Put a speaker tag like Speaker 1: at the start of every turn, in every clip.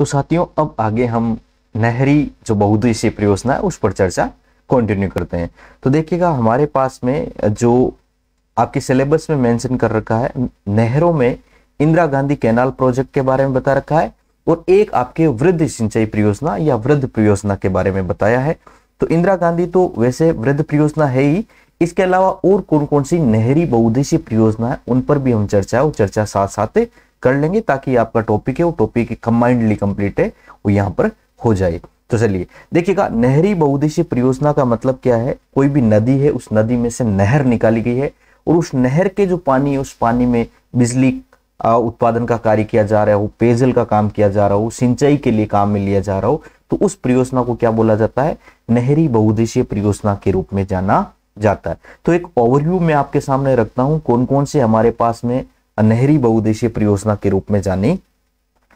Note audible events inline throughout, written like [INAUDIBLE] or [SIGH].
Speaker 1: तो साथियों अब आगे हम नहरी जो बहुद्देशीय परियोजना है उस पर चर्चा कंटिन्यू करते हैं तो देखिएगा हमारे पास में जो आपके सिलेबस में मेंशन कर रखा है नहरों में इंदिरा गांधी कैनाल प्रोजेक्ट के बारे में बता रखा है और एक आपके वृद्ध सिंचाई परियोजना या वृद्ध परियोजना के बारे में बताया है तो इंदिरा गांधी तो वैसे वृद्ध परियोजना है ही इसके अलावा और कौन कौन सी नहरी बहुद्देशीय परियोजना है उन पर भी हम चर्चा और चर्चा साथ साथ कर लेंगे ताकि आपका टॉपिक है वो टॉपिक कंबाइंडली कंप्लीट है वो यहाँ पर हो जाए तो चलिए देखिएगा नहरी बहुउद्देशीय परियोजना का मतलब क्या है कोई भी नदी है उस नदी में से नहर निकाली गई है और उस नहर के जो पानी है उस पानी में बिजली उत्पादन का कार्य किया जा रहा हो पेयजल का काम किया जा रहा हो सिंचाई के लिए काम में लिया जा रहा हो तो उस परियोजना को क्या बोला जाता है नहरी बहुउद्देशीय परियोजना के रूप में जाना जाता है तो एक ओवरव्यू में आपके सामने रखता हूं कौन कौन से हमारे पास में नहरी बहुउद्देशीय परियोजना के रूप में जानी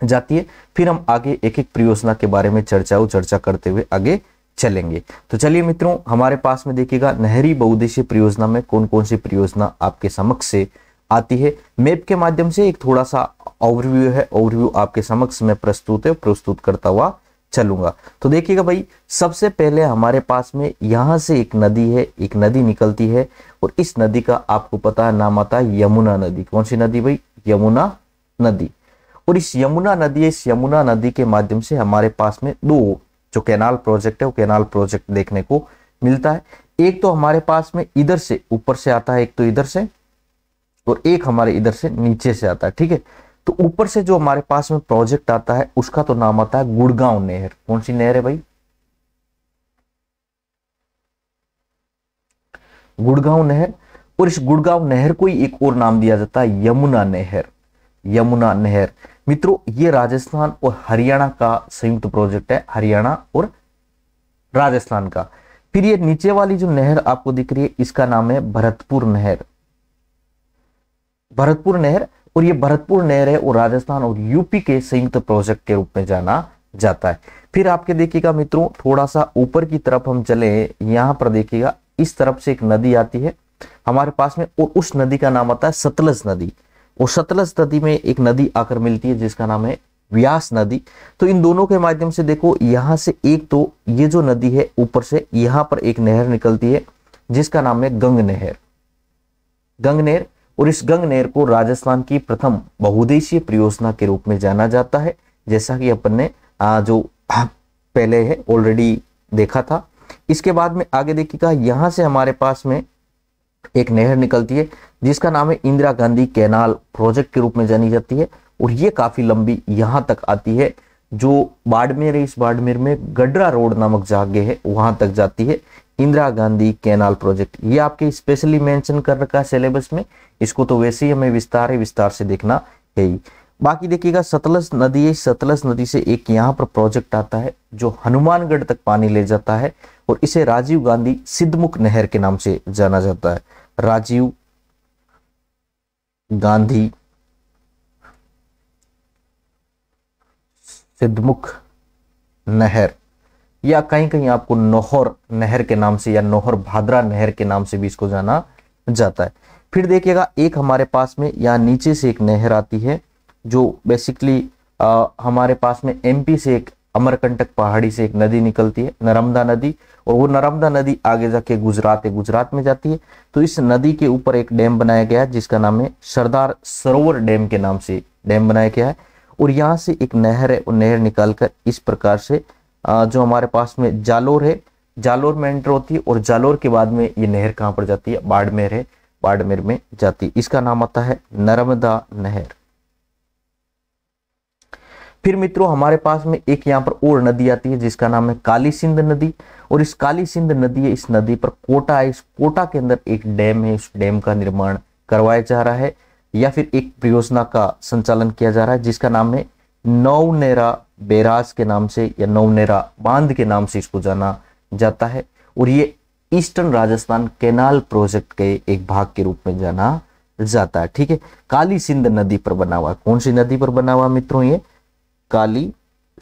Speaker 1: जाती है फिर हम आगे एक एक परियोजना के बारे में चर्चा चर्चा करते हुए आगे चलेंगे तो चलिए मित्रों हमारे पास में देखिएगा नहरी बहुउद्देशीय परियोजना में कौन कौन सी परियोजना आपके समक्ष से आती है मैप के माध्यम से एक थोड़ा सा ओवरव्यू है ओवरव्यू आपके समक्ष में प्रस्तुत है प्रस्तुत करता हुआ चलूंगा तो देखिएगा भाई सबसे पहले हमारे पास में यहां से एक नदी है एक नदी निकलती है और इस नदी का आपको पता है नाम आता है यमुना नदी कौन सी नदी भाई यमुना नदी और इस यमुना नदी इस यमुना नदी के माध्यम से हमारे पास में दो जो कैनाल प्रोजेक्ट है वो कैनाल प्रोजेक्ट देखने को मिलता है एक तो हमारे पास में इधर से ऊपर से आता है एक तो इधर से और एक हमारे इधर से नीचे से आता है ठीक है तो ऊपर से जो हमारे पास में प्रोजेक्ट आता है उसका तो नाम आता है गुड़गांव नहर कौन सी नहर है भाई गुड़गांव नहर और इस गुड़गांव नहर को ही एक और नाम दिया जाता है यमुना नहर यमुना नहर मित्रों ये राजस्थान और हरियाणा का संयुक्त प्रोजेक्ट है हरियाणा और राजस्थान का फिर ये नीचे वाली जो नहर आपको दिख रही है इसका नाम है भरतपुर नहर भरतपुर नहर और ये भरतपुर नहर है और राजस्थान और यूपी के संयुक्त प्रोजेक्ट के रूप में जाना जाता है फिर आपके देखिएगा मित्रों थोड़ा सा ऊपर की तरफ हम चले यहां पर देखिएगा इस तरफ से एक नदी आती है हमारे पास में और उस नदी का नाम आता है सतलज नदी और सतलज नदी में एक नदी आकर मिलती है जिसका नाम है व्यास नदी तो इन दोनों के माध्यम से देखो यहां से एक तो ये जो नदी है ऊपर से यहां पर एक नहर निकलती है जिसका नाम है गंग नहर गंग नहर और इस गंग नहर को राजस्थान की प्रथम बहुदेशीय परियोजना के रूप में जाना जाता है जैसा कि अपन ने जो [CLEARS THROAT] पहले है ऑलरेडी देखा था इसके बाद में आगे देखिएगा यहाँ से हमारे पास में एक नहर निकलती है जिसका नाम है इंदिरा गांधी कैनाल प्रोजेक्ट के रूप में जानी जाती है और ये काफ़ी लंबी यहां तक आती है जो बाड़मेर है इस बाड़मेर में गडरा रोड नामक जागे है वहां तक जाती है इंदिरा गांधी कैनाल प्रोजेक्ट ये आपके स्पेशली मेंशन कर रखा है सिलेबस में इसको तो वैसे ही हमें विस्तार ही विस्तार से देखना है ही बाकी देखिएगा सतलज नदी सतलज नदी से एक यहाँ पर प्रोजेक्ट आता है जो हनुमानगढ़ तक पानी ले जाता है और इसे राजीव गांधी सिद्धमुख नहर के नाम से जाना जाता है राजीव गांधी सिद्धमुख नहर या कहीं कहीं आपको नोहर नहर के नाम से या नोहर भाद्रा नहर के नाम से भी इसको जाना जाता है फिर देखिएगा एक हमारे पास में यहाँ नीचे से एक नहर आती है जो बेसिकली आ, हमारे पास में एमपी से एक अमरकंटक पहाड़ी से एक नदी निकलती है नर्मदा नदी और वो नर्मदा नदी आगे जाके गुजरात है गुजरात में जाती है तो इस नदी के ऊपर एक डैम बनाया गया है जिसका नाम है सरदार सरोवर डैम के नाम से डैम बनाया गया है और यहाँ से एक नहर है और नहर निकालकर इस प्रकार से जो हमारे पास में जालोर है जालोर में एंटर होती है और जालोर के बाद में ये नहर कहाँ पर जाती है बाड़मेर है बाड़मेर में जाती है इसका नाम आता है नर्मदा नहर फिर मित्रों हमारे पास में एक यहाँ पर और नदी आती है जिसका नाम है काली सिंध नदी और इस काली सिंध नदी है इस नदी पर कोटा है इस कोटा के अंदर एक डैम है इस डैम का निर्माण करवाया जा रहा है या फिर एक परियोजना का संचालन किया जा रहा है जिसका नाम है नौनेरा बेरास के नाम से या नवनेरा बांध के नाम से इसको जाना जाता है और ये ईस्टर्न राजस्थान केनाल प्रोजेक्ट के एक भाग के रूप में जाना जाता है ठीक है काली सिंध नदी पर बना हुआ कौन सी नदी पर बना हुआ मित्रों ये काली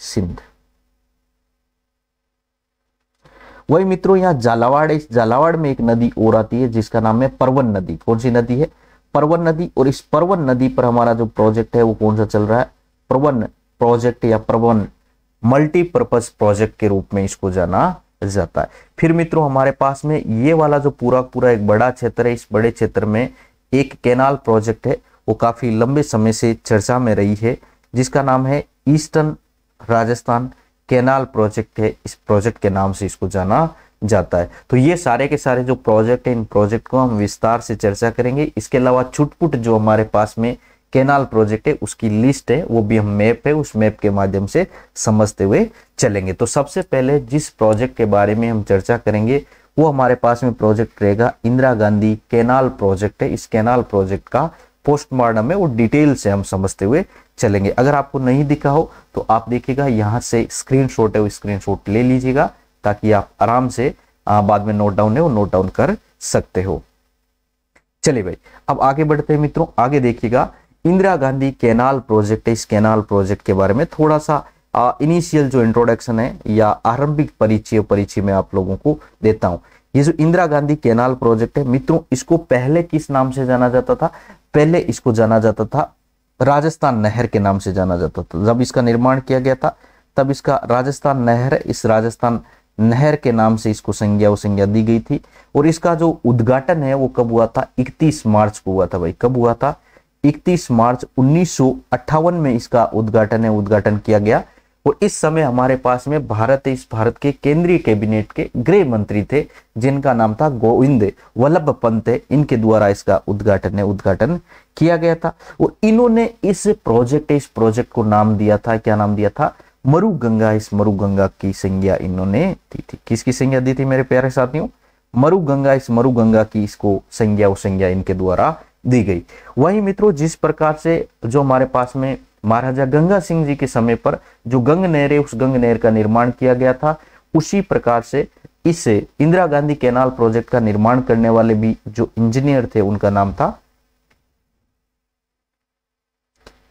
Speaker 1: सिंध वही मित्रों यहाँ झालावाड़ इस झालावाड़ में एक नदी और आती है जिसका नाम है परवन नदी कौन सी नदी है परवन नदी और इस परवन नदी पर हमारा जो प्रोजेक्ट है वो कौन सा चल रहा है परवन प्रोजेक्ट या प्रबंध मल्टीपर्पज प्रोजेक्ट के रूप में इसको जाना जाता है फिर मित्रों हमारे पास में ये वाला जो पूरा पूरा एक बड़ा क्षेत्र है इस बड़े क्षेत्र में एक कैनाल प्रोजेक्ट है वो काफी लंबे समय से चर्चा में रही है जिसका नाम है ईस्टर्न राजस्थान कैनाल प्रोजेक्ट है इस प्रोजेक्ट के नाम से इसको जाना जाता है तो ये सारे के सारे जो प्रोजेक्ट है इन प्रोजेक्ट को हम विस्तार से चर्चा करेंगे इसके अलावा छुटपुट जो हमारे पास में केनाल प्रोजेक्ट है उसकी लिस्ट है वो भी हम मैप है उस मैप के माध्यम से समझते हुए चलेंगे तो सबसे पहले जिस प्रोजेक्ट के बारे में हम चर्चा करेंगे वो हमारे पास में प्रोजेक्ट रहेगा इंदिरा गांधी केनाल प्रोजेक्ट है इस केनाल प्रोजेक्ट का पोस्टमार्टम है वो डिटेल से हम समझते हुए चलेंगे अगर आपको नहीं दिखा हो तो आप देखिएगा यहाँ से स्क्रीन है वो स्क्रीन ले लीजिएगा ताकि आप आराम से बाद में नोट डाउन है वो नोट डाउन कर सकते हो चलिए भाई अब आगे बढ़ते हैं मित्रों आगे देखिएगा इंदिरा गांधी कैनाल प्रोजेक्ट है इस कैनाल प्रोजेक्ट के बारे में थोड़ा सा इनिशियल जो इंट्रोडक्शन है या आरंभिक परिचय परिचय में आप लोगों को देता हूं ये जो इंदिरा गांधी कैनाल प्रोजेक्ट है मित्रों इसको पहले किस नाम से जाना जाता था पहले इसको जाना जाता था राजस्थान नहर के नाम से जाना जाता था जब इसका निर्माण किया गया था तब इसका राजस्थान नहर इस राजस्थान नहर के नाम से इसको संज्ञा संज्ञा दी गई थी और इसका जो उद्घाटन है वो कब हुआ था 31 मार्च को हुआ था भाई कब हुआ था इकतीस मार्च उन्नीस में इसका उद्घाटन है उद्घाटन किया गया और इस समय हमारे पास में भारत इस भारत के केंद्रीय कैबिनेट के गृह मंत्री थे जिनका नाम था गोविंद वल्लभ पंत इनके द्वारा इसका उद्घाटन उद्घाटन किया गया था और इन्होंने इस प्रोजेक्ट इस प्रोजेक्ट को नाम दिया था क्या नाम दिया था मरु गंगा इस मरु गंगा की संज्ञा इन्होंने दी थी किसकी संज्ञा दी थी मेरे प्यारे साथियों मरु गंगा इस मरु गंगा की इसको संज्ञा और संज्ञा इनके द्वारा दी गई वही मित्रों जिस प्रकार से जो हमारे पास में महाराजा गंगा सिंह जी के समय पर जो गंग नहर है उस गंग नहर का निर्माण किया गया था उसी प्रकार से इस इंदिरा गांधी कैनाल प्रोजेक्ट का निर्माण करने वाले भी जो इंजीनियर थे उनका नाम था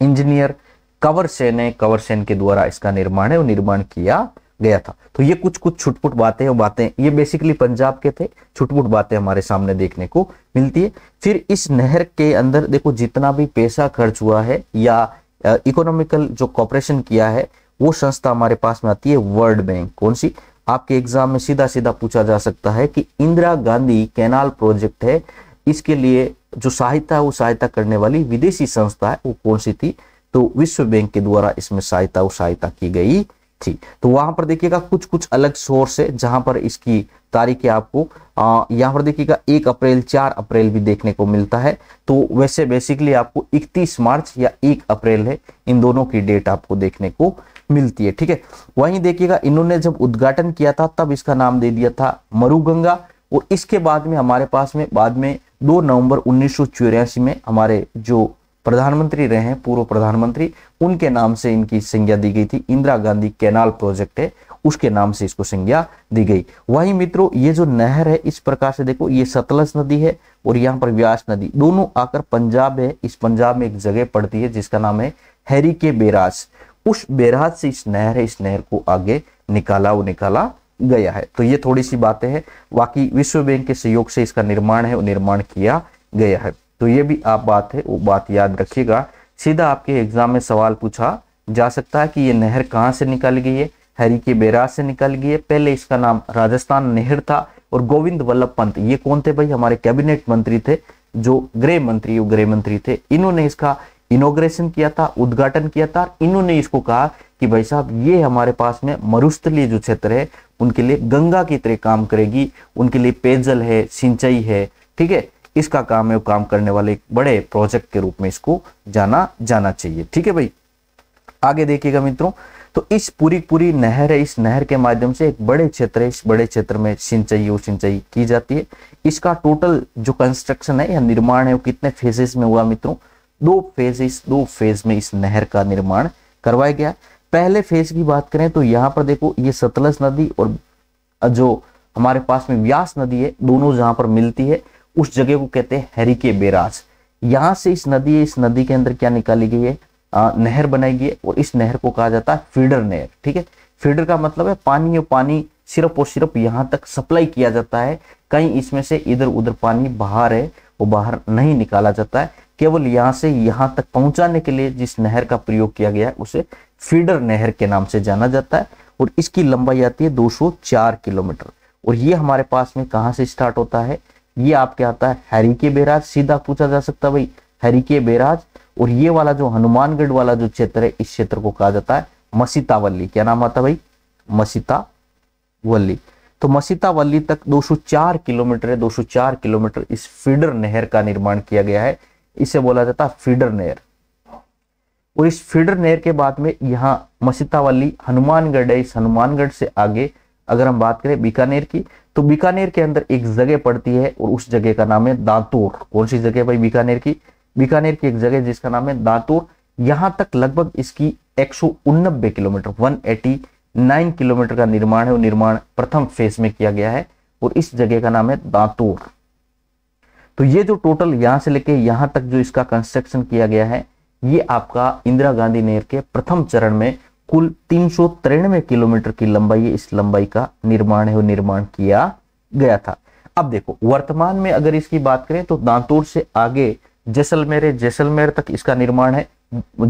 Speaker 1: इंजीनियर कंवर सेन है कवर सेन के द्वारा इसका निर्माण है और निर्माण किया गया था तो ये कुछ कुछ छुटपुट बातें और बातें ये बेसिकली पंजाब के थे छुटपुट बातें हमारे सामने देखने को मिलती है फिर इस नहर के अंदर देखो जितना भी पैसा खर्च हुआ है या इकोनॉमिकल जो कॉपरेशन किया है वो संस्था हमारे पास में आती है वर्ल्ड बैंक कौन सी आपके एग्जाम में सीधा सीधा पूछा जा सकता है कि इंदिरा गांधी कैनाल प्रोजेक्ट है इसके लिए जो सहायता वो सहायता करने वाली विदेशी संस्था है वो कौन सी थी तो विश्व बैंक के द्वारा इसमें सहायता और सहायता की गई थी तो वहां पर देखिएगा कुछ कुछ अलग सोर्स है जहां पर इसकी तारीखें आपको यहां पर देखिएगा एक अप्रैल चार अप्रैल भी देखने को मिलता है तो वैसे बेसिकली आपको 31 मार्च या एक अप्रैल है इन दोनों की डेट आपको देखने को मिलती है ठीक है वहीं देखिएगा इन्होंने जब उद्घाटन किया था तब इसका नाम दे दिया था मरुगंगा और इसके बाद में हमारे पास में बाद में दो नवंबर उन्नीस में हमारे जो प्रधानमंत्री रहे हैं पूर्व प्रधानमंत्री उनके नाम से इनकी संज्ञा दी गई थी इंदिरा गांधी कैनाल प्रोजेक्ट है उसके नाम से इसको संज्ञा दी गई वही मित्रों ये जो नहर है इस प्रकार से देखो ये सतलज नदी है और यहाँ पर व्यास नदी दोनों आकर पंजाब है इस पंजाब में एक जगह पड़ती है जिसका नाम है हैरी के बेराज उस बेराज से इस नहर है इस नहर को आगे निकाला वो निकाला गया है तो ये थोड़ी सी बातें हैं बाकी विश्व बैंक के सहयोग से इसका निर्माण है और निर्माण किया गया है तो ये भी आप बात है वो बात याद रखिएगा सीधा आपके एग्जाम में सवाल पूछा जा सकता है कि ये नहर कहाँ से निकल गई है हरी के बैराज से निकल गई है पहले इसका नाम राजस्थान नहर था और गोविंद वल्लभ पंत ये कौन थे भाई हमारे कैबिनेट मंत्री थे जो गृह मंत्री गृह मंत्री थे इन्होंने इसका इनोग्रेशन किया था उद्घाटन किया था इन्होंने इसको कहा कि भाई साहब ये हमारे पास में मरुस्थलीय जो क्षेत्र है उनके लिए गंगा की तरह काम करेगी उनके लिए पेयजल है सिंचाई है ठीक है इसका काम है काम करने वाले एक बड़े प्रोजेक्ट के रूप में इसको जाना जाना चाहिए ठीक है भाई आगे देखिएगा मित्रों तो इस पूरी पूरी नहर है इस नहर के माध्यम से एक बड़े क्षेत्र इस बड़े क्षेत्र में सिंचाई और सिंचाई की जाती है इसका टोटल जो कंस्ट्रक्शन है या निर्माण है वो कितने फेजेस में हुआ मित्रों दो फेजेस दो फेज में इस नहर का निर्माण करवाया गया पहले फेज की बात करें तो यहाँ पर देखो ये सतलज नदी और जो हमारे पास में व्यास नदी है दोनों जहां पर मिलती है उस जगह को कहते हैं हेरिके बेराज यहां से इस नदी इस नदी के अंदर क्या निकाली गई है आ, नहर बनाई गई है और इस नहर को कहा जाता है फीडर नहर ठीक है फीडर का मतलब है पानी और पानी सिर्फ और सिर्फ यहां तक सप्लाई किया जाता है कहीं इसमें से इधर उधर पानी बाहर है वो बाहर नहीं निकाला जाता है केवल यहां से यहां तक पहुंचाने के लिए जिस नहर का प्रयोग किया गया है उसे फीडर नहर के नाम से जाना जाता है और इसकी लंबाई आती है 204 किलोमीटर और ये हमारे पास में कहा से स्टार्ट होता है ये आपके आता है हरि के बैराज सीधा पूछा जा सकता है भाई हरिके के बैराज और ये वाला जो हनुमानगढ़ वाला जो क्षेत्र है इस क्षेत्र को कहा जाता है मसीतावल्ली क्या नाम आता भाई मसीतावल्ली तो मसीतावल्ली तक 204 किलोमीटर है 204 किलोमीटर इस फीडर नहर का निर्माण किया गया है इसे बोला जाता है फीडर नहर और इस फीडर नहर के बाद में यहाँ मसीतावल्ली हनुमानगढ़ है इस हनुमानगढ़ से आगे अगर हम बात करें बीकानेर की तो बीकानेर के अंदर एक जगह पड़ती है और उस जगह का नाम है दांतोर कौन सी जगह भाई बीकानेर की बीकानेर की एक जगह जिसका नाम है दांतोर यहां तक लगभग इसकी एक किलोमीटर नाइन किलोमीटर का निर्माण है और निर्माण प्रथम फेज में किया गया है और इस जगह का नाम है दांतोर तो ये जो टोटल यहां से लेके यहां तक जो इसका कंस्ट्रक्शन किया गया है ये आपका इंदिरा गांधी नहर के प्रथम चरण में कुल तीन किलोमीटर की लंबाई इस लंबाई का निर्माण है निर्माण किया गया था अब देखो वर्तमान में अगर इसकी बात करें तो दांतोड़ से आगे जैसलमेर है जैसलमेर तक इसका निर्माण है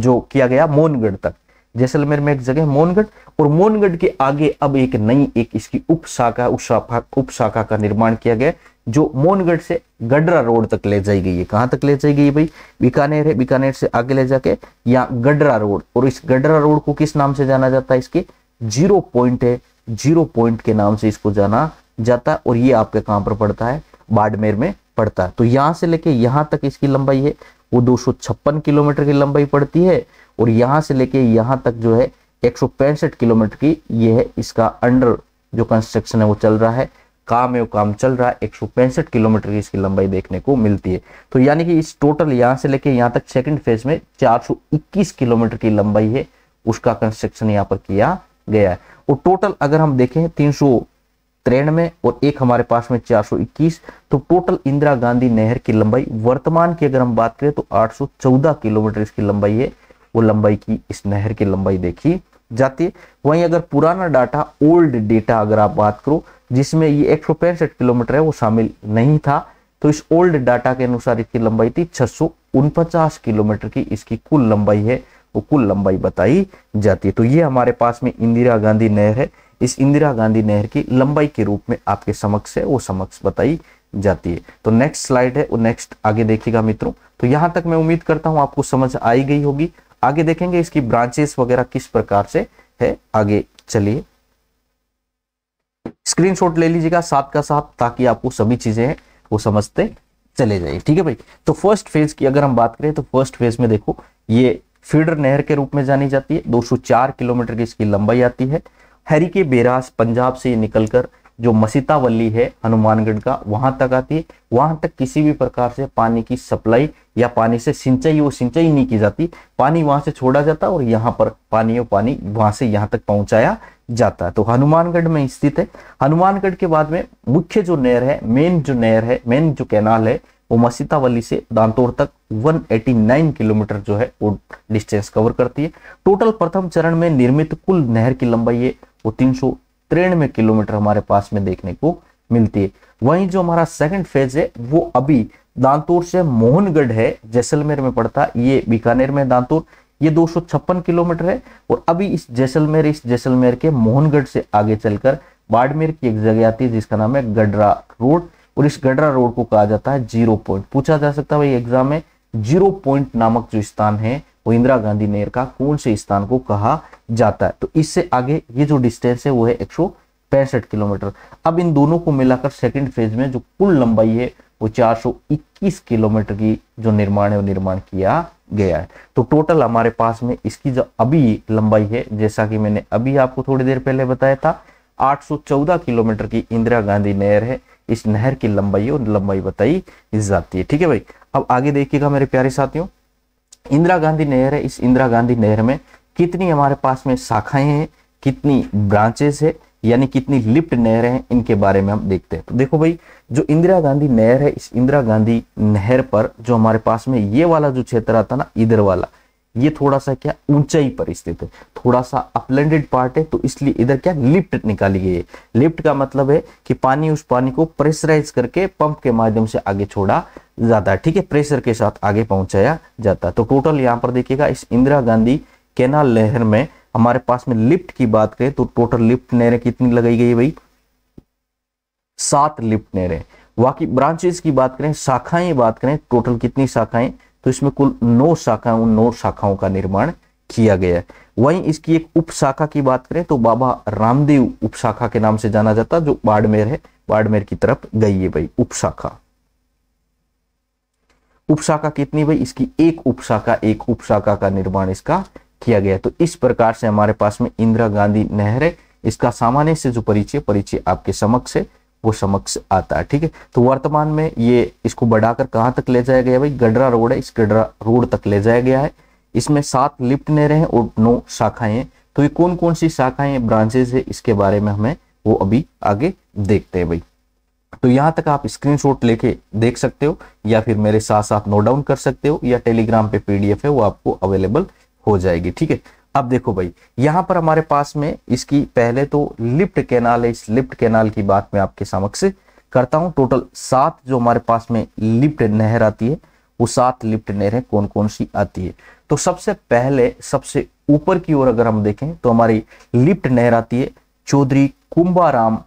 Speaker 1: जो किया गया मोनगढ़ तक जैसलमेर में एक जगह मोनगढ़ और मोनगढ़ के आगे अब एक नई एक इसकी उपशाखा उपशाखा उप शाखा का निर्माण किया गया जो मोनगढ़ से गडरा रोड तक ले जाई गई है कहां तक ले जाई गई भाई बीकानेर है बीकानेर से आगे ले जाके या गडरा रोड और इस गडरा रोड को किस नाम से जाना जाता है इसके जीरो पॉइंट है जीरो पॉइंट के नाम से इसको जाना जाता है और ये आपके कहां पर पड़ता है बाड़मेर में पड़ता है तो यहां से लेके यहां तक इसकी लंबाई है वो दो किलोमीटर की लंबाई पड़ती है और यहां से लेके यहां तक जो है एक किलोमीटर की यह है इसका अंडर जो कंस्ट्रक्शन है वो चल रहा है काम एवं काम चल रहा है एक किलोमीटर की इसकी लंबाई देखने को मिलती है तो यानी कि इस टोटल यहाँ से लेके यहाँ तक सेकंड फेज में 421 किलोमीटर की लंबाई है उसका कंस्ट्रक्शन यहाँ पर किया गया है और टोटल अगर हम देखें तीन सौ तिरानवे और एक हमारे पास में 421 तो टोटल इंदिरा गांधी नहर की लंबाई वर्तमान की अगर हम बात करें तो चौदह किलोमीटर इसकी लंबाई है वो लंबाई की इस नहर की लंबाई देखी जाती है वहीं अगर पुराना डाटा ओल्ड डेटा अगर आप बात करो जिसमें ये एक सौ पैंसठ किलोमीटर है वो शामिल नहीं था तो इस ओल्ड डाटा के अनुसार इसकी लंबाई थी छह किलोमीटर की इसकी कुल लंबाई है वो कुल लंबाई बताई जाती है तो ये हमारे पास में इंदिरा गांधी नहर है इस इंदिरा गांधी नहर की लंबाई के रूप में आपके समक्ष है वो समक्ष बताई जाती है तो नेक्स्ट स्लाइड है वो नेक्स्ट आगे देखिएगा मित्रों तो यहां तक मैं उम्मीद करता हूं आपको समझ आई गई होगी आगे देखेंगे इसकी ब्रांचेस वगैरह किस प्रकार से है आगे चलिए स्क्रीनशॉट ले लीजिएगा साथ का साथ ताकि आपको सभी चीजें वो समझते चले जाइए ठीक है भाई तो फर्स्ट फेज की अगर हम बात करें तो फर्स्ट फेज में देखो ये फीडर नहर के रूप में जानी जाती है 204 किलोमीटर की इसकी लंबाई आती है हरी के बेरास पंजाब से निकलकर जो मसीतावल्ली है हनुमानगढ़ का वहां तक आती है वहां तक किसी भी प्रकार से पानी की सप्लाई या पानी से सिंचाई वो सिंचाई नहीं की जाती पानी वहां से छोड़ा जाता और यहाँ पर पानी और पानी वहां से यहाँ तक पहुंचाया जाता है तो हनुमानगढ़ में स्थित है हनुमानगढ़ के बाद में मुख्य जो नहर है मेन जो नहर है मेन जो कैनाल है वो मसीतावली से दांतोर तक 189 किलोमीटर जो है वो डिस्टेंस कवर करती है टोटल प्रथम चरण में निर्मित कुल नहर की लंबाई है वो तीन सौ तिरानवे किलोमीटर हमारे पास में देखने को मिलती है वहीं जो हमारा सेकंड फेज है वो अभी दांतोर से मोहनगढ़ है जैसलमेर में पड़ता है ये बीकानेर में दांतोर ये दो किलोमीटर है और अभी इस जैसलमेर इस जैसलमेर के मोहनगढ़ से आगे चलकर बाड़मेर की एक जगह आती है जिसका नाम है गडरा रोड और इस गडरा रोड को कहा जाता है जीरो पॉइंट पूछा जा सकता है भाई एग्जाम में जीरो पॉइंट नामक जो स्थान है वो इंदिरा गांधी नहर का कौन से स्थान को कहा जाता है तो इससे आगे ये जो डिस्टेंस है वो है एक पैंसठ किलोमीटर अब इन दोनों को मिलाकर सेकेंड फेज में जो कुल लंबाई है वो चार किलोमीटर की जो निर्माण है वो निर्माण किया गया है तो टोटल हमारे पास में इसकी जो अभी लंबाई है जैसा कि मैंने अभी आपको थोड़ी देर पहले बताया था 814 किलोमीटर की इंदिरा गांधी नहर है इस नहर की लंबाई और लंबाई बताई जाती है ठीक है भाई अब आगे देखिएगा मेरे प्यारे साथियों इंदिरा गांधी नहर है इस इंदिरा गांधी नहर में कितनी हमारे पास में शाखाएं हैं कितनी ब्रांचेस है यानी कितनी लिप्ट नहर है इनके बारे में हम देखते हैं तो देखो भाई जो इंदिरा गांधी नहर है इस इंदिरा गांधी नहर पर जो हमारे पास में ये वाला जो क्षेत्र आता ना इधर वाला ये थोड़ा सा क्या ऊंचाई पर स्थित है थोड़ा सा अपलैंडेड पार्ट है तो इसलिए इधर क्या लिफ्ट निकाली गई है लिफ्ट का मतलब है कि पानी उस पानी को प्रेशराइज करके पंप के माध्यम से आगे छोड़ा जाता है ठीक है प्रेशर के साथ आगे पहुंचाया जाता है तो टोटल यहाँ पर देखिएगा इस इंदिरा गांधी केनाल नहर में हमारे पास में लिफ्ट की बात करें तो टोटल लिफ्ट नहरें कितनी लगाई गई भाई सात लिफ्ट नहरें बाकी ब्रांचेस की बात करें शाखाएं बात करें टोटल कितनी शाखाएं तो इसमें कुल नौ शाखा उन नौ शाखाओं का निर्माण किया गया है वहीं इसकी एक उप शाखा की बात करें तो बाबा रामदेव उप शाखा के नाम से जाना जाता जो बाड़मेर है बाड़मेर की तरफ गई है भाई उप शाखा उप शाखा कितनी भाई इसकी एक उप शाखा एक उप शाखा का निर्माण इसका किया गया तो इस प्रकार से हमारे पास में इंदिरा गांधी नहर है इसका सामान्य से जो परिचय परिचय आपके समक्ष है वो समक्ष आता है ठीक है तो वर्तमान में ये इसको बढ़ाकर कहाँ तक ले जाया गया भाई गडरा रोड है इस गडरा रोड तक ले जाया गया है इसमें सात लिफ्ट नहरें हैं और नौ शाखाएं हैं तो ये कौन कौन सी शाखाएं ब्रांचेज है इसके बारे में हमें वो अभी आगे देखते हैं भाई तो यहाँ तक आप स्क्रीनशॉट लेके देख सकते हो या फिर मेरे साथ साथ नोट डाउन कर सकते हो या टेलीग्राम पे पीडीएफ है वो आपको अवेलेबल हो जाएगी ठीक है अब देखो भाई यहां पर हमारे पास में इसकी पहले तो लिफ्ट कैनाल है इस लिफ्ट कैनाल की बात मैं आपके समक्ष करता हूं टोटल सात जो हमारे पास में लिफ्ट नहर आती है वो सात लिफ्ट नहरें कौन कौन सी आती है तो सबसे पहले सबसे ऊपर की ओर अगर हम देखें तो हमारी लिफ्ट नहर आती है चौधरी कुंभाराम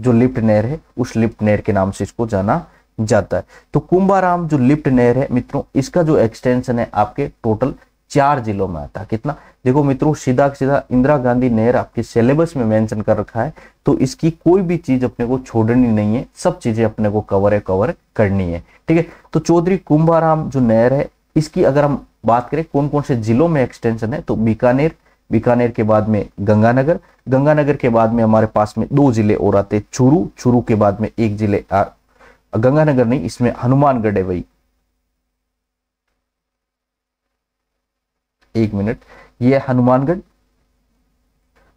Speaker 1: जो लिफ्ट नहर है उस लिफ्ट नहर के नाम से इसको जाना जाता है तो कुंभाराम जो लिफ्ट नहर है मित्रों इसका जो एक्सटेंशन है आपके टोटल चार जिलों में आता है कितना देखो मित्रों सीधा सीधा इंदिरा गांधी नहर आपके सिलेबस में मेंशन कर रखा है तो इसकी कोई भी चीज अपने को छोड़नी नहीं है सब चीजें अपने को कवर है कवर करनी है ठीक है तो चौधरी कुंभाराम जो नहर है इसकी अगर हम बात करें कौन कौन से जिलों में एक्सटेंशन है तो बीकानेर बीकानेर के बाद में गंगानगर गंगानगर के बाद में हमारे पास में दो जिले और आते चूरू चूरू के बाद में एक जिले गंगानगर नहीं इसमें हनुमानगढ़ है वही एक मिनट ये हनुमानगढ़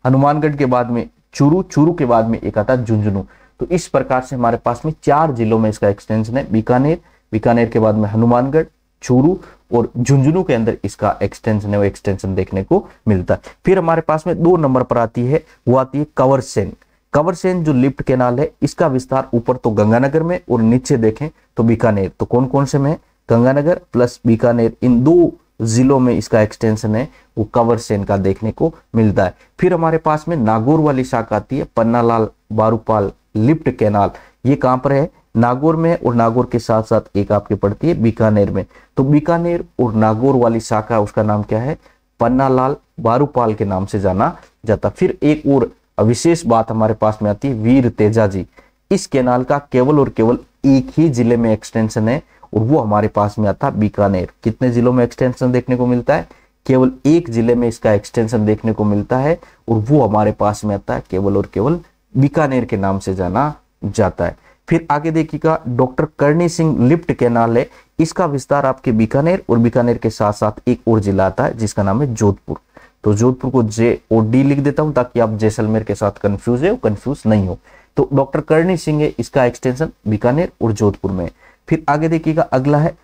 Speaker 1: हनुमानगढ़ के बाद में चूरू चूरू के बाद में एक आता झुंझुनू तो इस प्रकार से हमारे पास में चार जिलों में इसका एक्सटेंशन है बीकानेर बीकानेर के बाद में हनुमानगढ़ चूरू और झुंझुनू के अंदर इसका एक्सटेंशन है वो एक्सटेंशन देखने को मिलता है फिर हमारे पास में दो नंबर पर आती है वो आती है कवरसेन कवरसेन जो लिफ्ट कैनाल है इसका विस्तार ऊपर तो गंगानगर में और नीचे देखें तो बीकानेर तो कौन कौन से में गंगानगर प्लस बीकानेर इन दो ज़िलों में इसका एक्सटेंशन है वो कवर सेन का देखने को मिलता है फिर हमारे पास में नागौर वाली शाखा आती है पन्नालाल बारूपाल लिफ्ट कैनाल ये कहां पर है नागौर में और नागौर के साथ साथ एक आपके पड़ती है बीकानेर में तो बीकानेर और नागौर वाली शाखा उसका नाम क्या है पन्नालाल बारूपाल के नाम से जाना जाता फिर एक और विशेष बात हमारे पास में आती है वीर तेजा जी इस कैनाल का केवल और केवल एक ही जिले में एक्सटेंशन है और वो हमारे पास में आता बीकानेर कितने जिलों में एक्सटेंशन देखने को मिलता है केवल एक जिले में इसका एक्सटेंशन देखने को मिलता है और वो हमारे पास में आता है केवल और केवल बीकानेर के नाम से जाना जाता है फिर आगे देखिएगा doctor Karni Singh lift canal है इसका विस्तार आपके बीकानेर और बीकानेर के साथ साथ एक और जिला आता है जिसका नाम है जोधपुर तो जोधपुर को जे और डी लिख देता हूं ताकि आप जैसलमेर के साथ कंफ्यूज है कंफ्यूज नहीं हो तो डॉक्टर करणी सिंह है इसका एक्सटेंशन बीकानेर और जोधपुर में है फिर आगे देखिएगा अगला है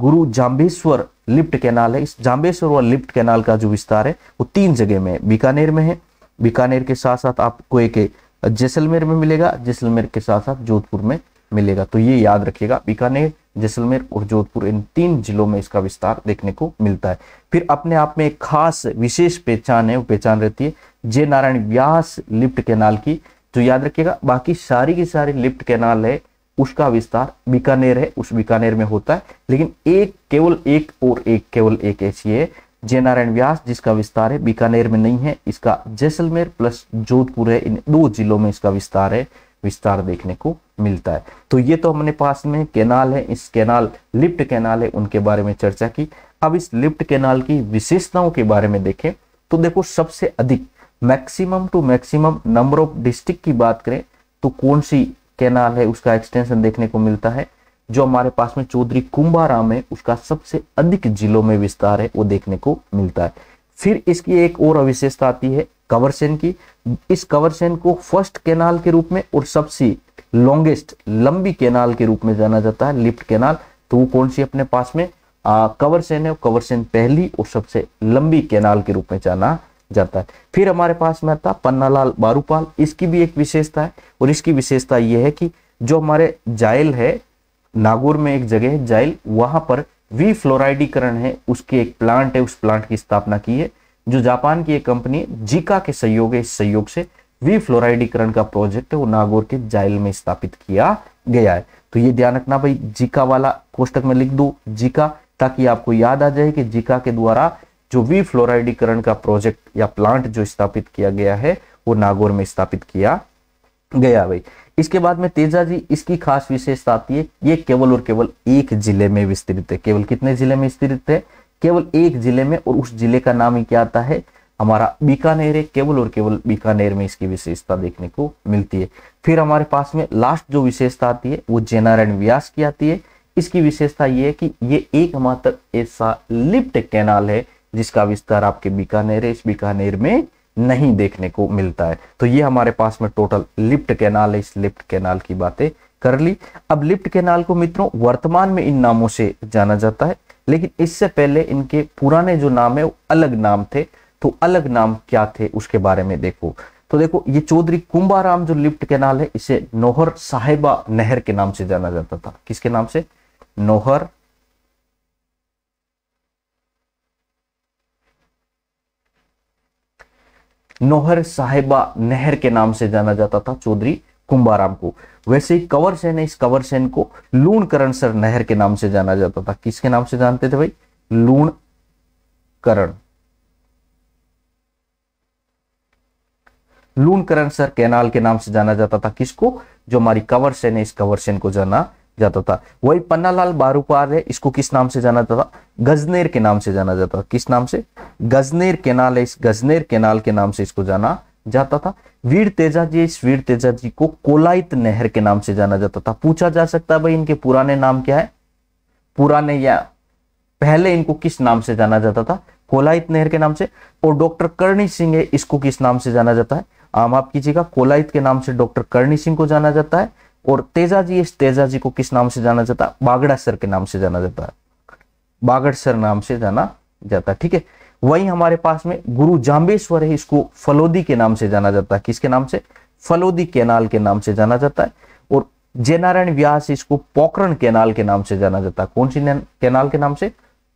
Speaker 1: गुरु जाम्बेश्वर लिफ्ट कैनाल है इस जाम्बेश्वर और लिफ्ट कैनाल का जो विस्तार है वो तीन जगह में बीकानेर में है बीकानेर के साथ साथ आपको एक जैसलमेर में मिलेगा जैसलमेर के साथ साथ जोधपुर में मिलेगा तो ये याद रखिएगा बीकानेर जैसलमेर और जोधपुर इन तीन जिलों में इसका विस्तार देखने को मिलता है फिर अपने आप में एक खास विशेष पहचान है वो पहचान रहती है जय नारायण व्यास लिफ्ट कैनाल की जो तो याद रखिएगा बाकी सारी की सारी लिफ्ट कैनाल है उसका विस्तार बीकानेर है उस बीकानेर में होता है लेकिन एक केवल एक और एक केवल एक ऐसी है जय नारायण व्यास जिसका विस्तार है बीकानेर में नहीं है इसका जैसलमेर प्लस जोधपुर है इन दो जिलों में इसका विस्तार है विस्तार देखने को मिलता है तो ये तो हमने पास में कैनाल है इस कैनाल लिफ्ट कैनाल है उनके बारे में चर्चा की अब इस लिफ्ट कैनाल की विशेषताओं के बारे में देखें तो देखो सबसे अधिक maximum to maximum number of district की बात करें तो कौन सी कैनाल है उसका एक्सटेंशन देखने को मिलता है जो हमारे पास में चौधरी कुंभाराम है उसका सबसे अधिक जिलों में विस्तार है वो देखने को मिलता है फिर इसकी एक और अविशेषता आती है कवरसेन की इस कवरसेन को फर्स्ट कैनाल के रूप में और सबसे लॉन्गेस्ट लंबी कैनाल के रूप में जाना जाता है लिफ्ट कैनाल तो वो कौन सी अपने पास में कवरसेन है कवरसेन पहली और सबसे लंबी कैनाल के रूप में जाना जाता है फिर हमारे पास में आता पन्नालाल बारूपाल इसकी भी एक विशेषता है और इसकी विशेषता यह है कि जो हमारे जाइल है नागौर में एक जगह है जाइल वहां पर वी फ्लोराइडीकरण है उसके एक प्लांट है उस प्लांट की स्थापना की है जो जापान की एक कंपनी जीका के सहयोग है इस सहयोग से वी फ्लोराइडीकरण का प्रोजेक्ट है वो नागौर के जाइल में स्थापित किया गया है तो ये ध्यान रखना भाई जीका वाला कोष्टक में लिख दो जीका ताकि आपको याद आ जाए कि जीका के द्वारा जो भी फ्लोराइडीकरण का प्रोजेक्ट या प्लांट जो स्थापित किया गया है वो नागौर में स्थापित किया गया भाई इसके बाद में तेजा जी इसकी खास विशेषता आती है ये केवल और केवल एक जिले में विस्तृत है केवल कितने जिले में विस्तृत है केवल एक जिले में और उस जिले का नाम ही क्या आता है हमारा बीकानेर है केवल और केवल बीकानेर में इसकी विशेषता देखने को मिलती है फिर हमारे पास में लास्ट जो विशेषता आती है वो जयनारायण व्यास की आती है इसकी विशेषता ये है कि ये एकमात्र ऐसा लिप्ट कैनाल है जिसका विस्तार आपके बीकानेर है इस बीकानेर में नहीं देखने को मिलता है तो ये हमारे पास में टोटल लिप्ट कैनाल है इस लिप्ट कैनाल की बातें कर ली अब लिप्ट कैनाल को मित्रों वर्तमान में इन नामों से जाना जाता है लेकिन इससे पहले इनके पुराने जो नाम है वो अलग नाम थे तो अलग नाम क्या थे उसके बारे में देखो तो देखो ये चौधरी कुंभाराम जो लिप्ट कैनाल है इसे नोहर साहेबा नहर के नाम से जाना जाता था किसके नाम से नोहर नोहर साहेबा नहर के नाम से जाना जाता था चौधरी कुंभाराम को वैसे ही कवर सेन है इस कवर सेन को लूण सर नहर के नाम से जाना जाता था किसके नाम से जानते थे भाई लूण करण लून करण सर कैनाल के नाम से जाना जाता था किसको जो हमारी कवर सेन है इस कवर सेन को जाना जाता था वही पन्नालाल बारूपार है इसको किस नाम से जाना जाता गजनेर के नाम से जाना जाता किस नाम से गजनेर केनाल है इस गजनेर केनाल के नाम से इसको जाना जाता था वीर तेजा जी इस वीर तेजा जी को कोलाइत नहर के नाम से जाना जाता था पूछा जा सकता है भाई इनके पुराने नाम क्या है पुराने या पहले इनको किस नाम से जाना जाता था कोलाइत नहर के नाम से और डॉक्टर करणी सिंह है इसको किस नाम से जाना जाता है आम आप कीजिएगा कोलाइत के नाम से डॉक्टर करणी सिंह को जाना जाता है और तेजाजी इस तेजाजी को किस नाम से जाना जाता बागड़ा सर के नाम से जाना जाता बागड़ सर नाम से जाना जाता ठीक है वही हमारे पास में गुरु जाम्बेश्वर है इसको फलोदी के नाम से जाना जाता है किसके नाम से फलोदी केनाल के नाम से जाना जाता है और जयनारायण व्यास इसको पोकरण केनाल के नाम से जाना जाता है कौन सी केनाल के नाम से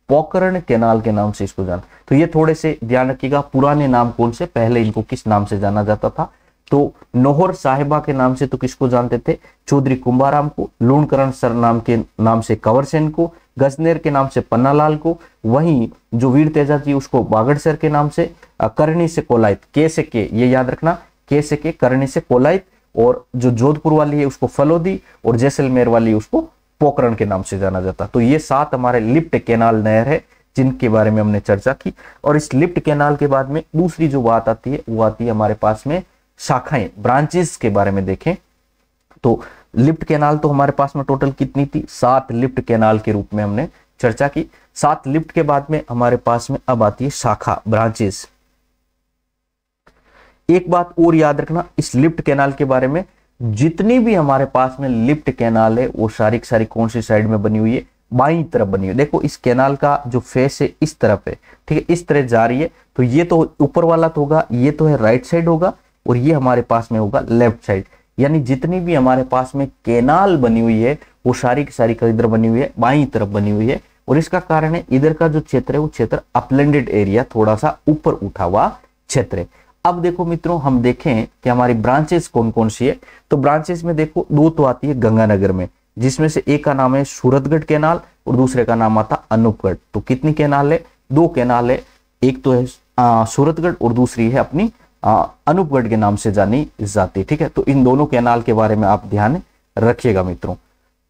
Speaker 1: पोकरण केनाल के नाम से इसको जाना तो ये थोड़े से ध्यान रखिएगा पुराने नाम कौन से पहले इनको किस नाम से जाना जाता था तो नोहर साहिबा के नाम से तो किसको जानते थे चौधरी कुंभाराम को लूणकरण सर नाम के नाम से कंवर को गजनेर के नाम से पन्नालाल को वहीं जो वीर तेजा जी उसको बागड़ सर के नाम से करणी से कोलायत के से के ये याद रखना के से के करणी से कोलायत और जो जोधपुर वाली है उसको फलोदी और जैसलमेर वाली उसको पोकरण के नाम से जाना जाता तो ये सात हमारे लिप्ट केनाल नहर है जिनके बारे में हमने चर्चा की और इस लिप्ट केनाल के बाद में दूसरी जो बात आती है वो आती है हमारे पास में शाखाएं ब्रांचेस के बारे में देखें तो लिफ्ट कैनाल तो हमारे पास में टोटल कितनी थी सात लिफ्ट कैनाल के रूप में हमने चर्चा की सात लिफ्ट के बाद में हमारे पास में अब आती है शाखा ब्रांचेस एक बात और याद रखना इस लिफ्ट कैनाल के बारे में जितनी भी हमारे पास में लिफ्ट कैनाल है वो सारी की सारी कौन सी साइड में बनी हुई है बाई तरफ बनी हुई देखो इस कैनाल का जो फेस है इस तरफ है ठीक है इस तरह जा रही है तो ये तो ऊपर वाला तो होगा ये तो है राइट साइड होगा और ये हमारे पास में होगा लेफ्ट साइड यानी जितनी भी हमारे पास में केनाल बनी हुई है वो सारी की सारी इधर बनी हुई है बाई तरफ बनी हुई है और इसका कारण है इधर का जो क्षेत्र है वो क्षेत्र अपलेंडेड एरिया थोड़ा सा ऊपर उठा हुआ क्षेत्र है अब देखो मित्रों हम देखें कि हमारी ब्रांचेस कौन कौन सी है तो ब्रांचेस में देखो दो तो आती है गंगानगर में जिसमें से एक का नाम है सूरतगढ़ केनाल और दूसरे का नाम आता अनूपगढ़ तो कितनी केनाल है दो केनाल है एक तो है सूरतगढ़ और दूसरी है अपनी अनूपगढ़ के नाम से जानी जाती है ठीक है तो इन दोनों कैनाल के बारे में आप ध्यान रखिएगा मित्रों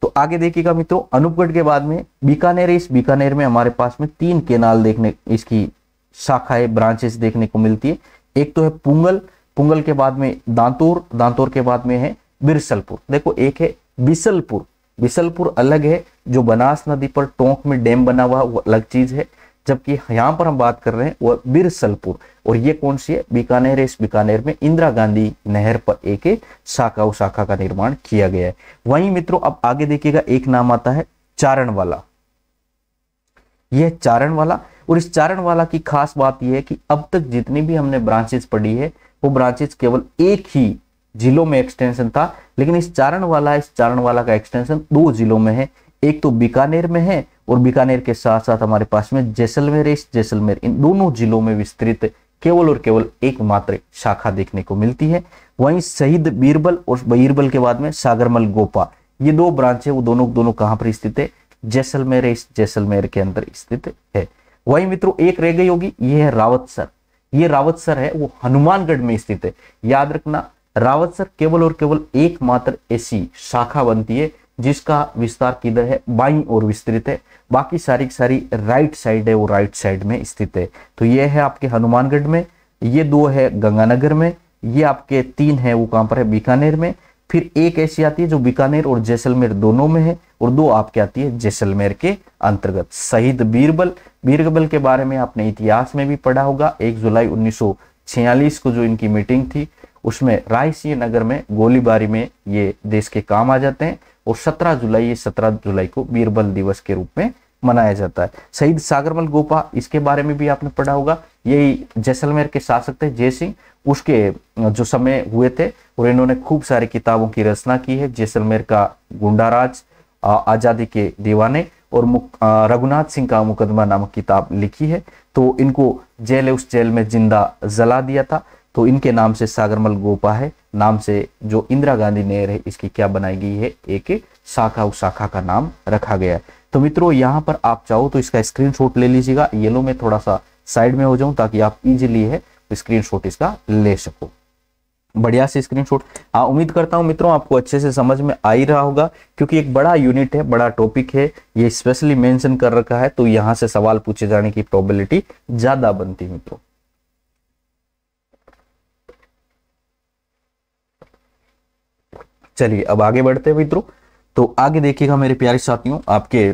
Speaker 1: तो आगे देखिएगा मित्रों अनूपगढ़ के बाद में बीकानेर इस बीकानेर में हमारे पास में तीन केनाल देखने इसकी शाखाएं ब्रांचेस देखने को मिलती है एक तो है पुंगल पुंगल के बाद में दांतोर दांतोर के बाद में है बिरसलपुर देखो एक है बिसलपुर बिसलपुर अलग है जो बनास नदी पर टोंक में डैम बना हुआ वो अलग चीज है जबकि यहां पर हम बात कर रहे हैं वह बिरसलपुर और ये कौन सी है बीकानेर इस बीकानेर में इंदिरा गांधी नहर पर एक शाखा शाखा का निर्माण किया गया है वहीं मित्रों अब आगे देखिएगा एक नाम आता है चारण वाला यह चारण वाला और इस चारण वाला की खास बात यह है कि अब तक जितनी भी हमने ब्रांचेस पढ़ी है वो ब्रांचेस केवल एक ही जिलों में एक्सटेंशन था लेकिन इस चारण वाला इस चारण वाला का एक्सटेंशन दो जिलों में है एक तो बीकानेर में है और बीकानेर के साथ साथ हमारे पास में जैसलमेर ईस्ट जैसलमेर इन दोनों जिलों में विस्तृत केवल और केवल एकमात्र शाखा देखने को मिलती है वहीं शहीद बीरबल और बीरबल के बाद में सागरमल गोपा ये दो ब्रांच है वो दोनों दोनों कहां पर स्थित है जैसलमेर ईस्ट जैसलमेर के अंदर स्थित है वहीं मित्रों एक रह गई होगी ये है रावतसर ये रावतसर है वो हनुमानगढ़ में स्थित है याद रखना रावतसर केवल और केवल एकमात्र ऐसी शाखा बनती है जिसका विस्तार किधर है बाई और विस्तृत है बाकी सारी की सारी राइट साइड है वो राइट साइड में स्थित है तो ये है आपके हनुमानगढ़ में ये दो है गंगानगर में ये आपके तीन है वो कहां पर है बीकानेर में फिर एक ऐसी आती है जो बीकानेर और जैसलमेर दोनों में है और दो आपके आती है जैसलमेर के अंतर्गत शहीद बीरबल बीरबल के बारे में आपने इतिहास में भी पढ़ा होगा एक जुलाई उन्नीस को जो इनकी मीटिंग थी उसमें रायसीय नगर में गोलीबारी में ये देश के काम आ जाते हैं और 17 जुलाई ये 17 जुलाई को बीरबल दिवस के रूप में मनाया जाता है शहीद सागरमल गोपा इसके बारे में भी आपने पढ़ा होगा यही जैसलमेर के शासक थे जय सिंह उसके जो समय हुए थे और इन्होंने खूब सारी किताबों की रचना की है जैसलमेर का गुंडा राज आज़ादी के दीवाने और रघुनाथ सिंह का मुकदमा नामक किताब लिखी है तो इनको जेल उस जेल में जिंदा जला दिया था तो इनके नाम से सागरमल गोपा है नाम से जो इंदिरा गांधी नहर है इसकी क्या बनाई गई है एक शाखा उस शाखा का नाम रखा गया है तो मित्रों यहाँ पर आप चाहो तो इसका स्क्रीनशॉट ले लीजिएगा येलो में थोड़ा सा साइड में हो जाऊं ताकि आप इजिली है स्क्रीनशॉट इसका ले सको बढ़िया से स्क्रीनशॉट हाँ उम्मीद करता हूँ मित्रों आपको अच्छे से समझ में आ ही रहा होगा क्योंकि एक बड़ा यूनिट है बड़ा टॉपिक है ये स्पेशली मेंशन कर रखा है तो यहाँ से सवाल पूछे जाने की प्रोबेबिलिटी ज्यादा बनती है मित्रों चलिए अब आगे बढ़ते हैं मित्रों तो आगे देखिएगा मेरे प्यारे साथियों आपके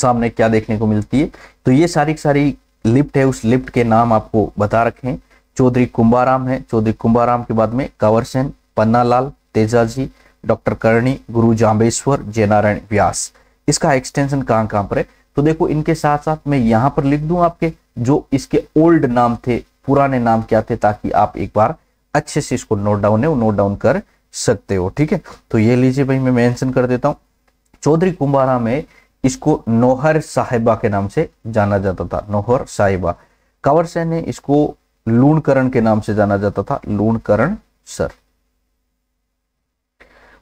Speaker 1: सामने क्या देखने को मिलती है तो ये सारी सारी लिफ्ट है उस लिफ्ट के नाम आपको बता रखे हैं चौधरी कुंभाराम है चौधरी कुंभाराम के बाद में कंवर सेन पन्नालाल तेजाजी डॉक्टर करणी गुरु जाम्बेश्वर जयनारायण व्यास इसका एक्सटेंशन कहाँ कहाँ पर है तो देखो इनके साथ साथ मैं यहाँ पर लिख दूं आपके जो इसके ओल्ड नाम थे पुराने नाम क्या थे ताकि आप एक बार अच्छे से इसको नोट डाउन है नोट डाउन कर सकते हो ठीक है तो ये लीजिए भाई मैं मेंशन कर देता हूं चौधरी कुंभारा में इसको नोहर साहिबा के नाम से जाना जाता था नोहर साहिबा कंवर सेन ने इसको लूणकरण के नाम से जाना जाता था लूणकरण सर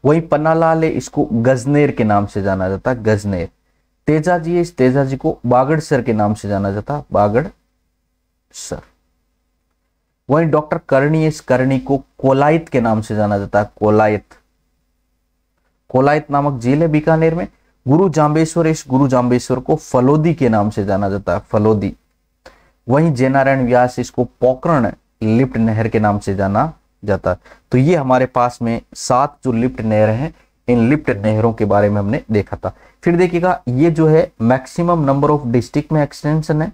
Speaker 1: वही पन्नालाल है इसको गजनेर के नाम से जाना जाता गजनेर तेजाजी है इस तेजाजी को बागड़ सर के नाम से जाना जाता बागड़ सर वहीं डॉक्टर करणी इस करणी को कोलायत के नाम से जाना जाता है कोलायत कोलायत नामक झील है बीकानेर में गुरु जाम्बेश्वर इस गुरु जाम्बेश्वर को फलोदी के नाम से जाना जाता है फलोदी वहीं जयनारायण व्यास इसको पोकरण लिप्ट नहर के नाम से जाना जाता है तो ये हमारे पास में सात जो लिप्ट नहर हैं इन लिप्ट नहरों के बारे में हमने देखा था फिर देखिएगा ये जो है मैक्सिमम नंबर ऑफ डिस्ट्रिक्ट में एक्सटेंशन है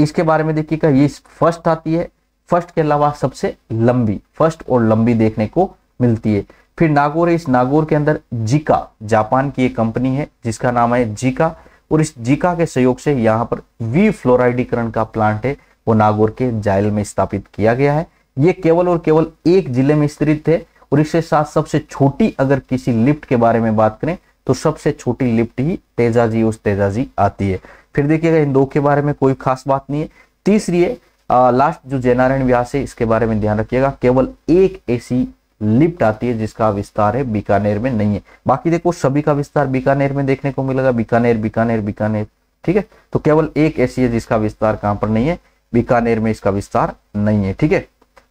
Speaker 1: इसके बारे में देखिएगा ये फर्स्ट आती है फर्स्ट के अलावा सबसे लंबी फर्स्ट और लंबी देखने को मिलती है फिर नागौर है इस नागौर के अंदर जीका जापान की एक कंपनी है जिसका नाम है जीका और इस जीका के सहयोग से यहाँ पर वी फ्लोराइडीकरण का प्लांट है वो नागौर के जायल में स्थापित किया गया है ये केवल और केवल एक जिले में स्थित है और इसके साथ सबसे छोटी अगर किसी लिफ्ट के बारे में बात करें तो सबसे छोटी लिफ्ट ही तेजाजी उस तेजाजी आती है फिर देखिएगा इन दो के बारे में कोई खास बात नहीं है तीसरी है लास्ट जो जयनारायण व्यास है इसके बारे में ध्यान रखिएगा केवल एक ऐसी लिफ्ट आती है जिसका विस्तार है बीकानेर में नहीं है बाकी देखो सभी का विस्तार बीकानेर में देखने को मिलेगा बीकानेर बीकानेर बीकानेर ठीक है तो केवल एक ऐसी है जिसका विस्तार कहां पर नहीं है बीकानेर में इसका विस्तार नहीं है ठीक है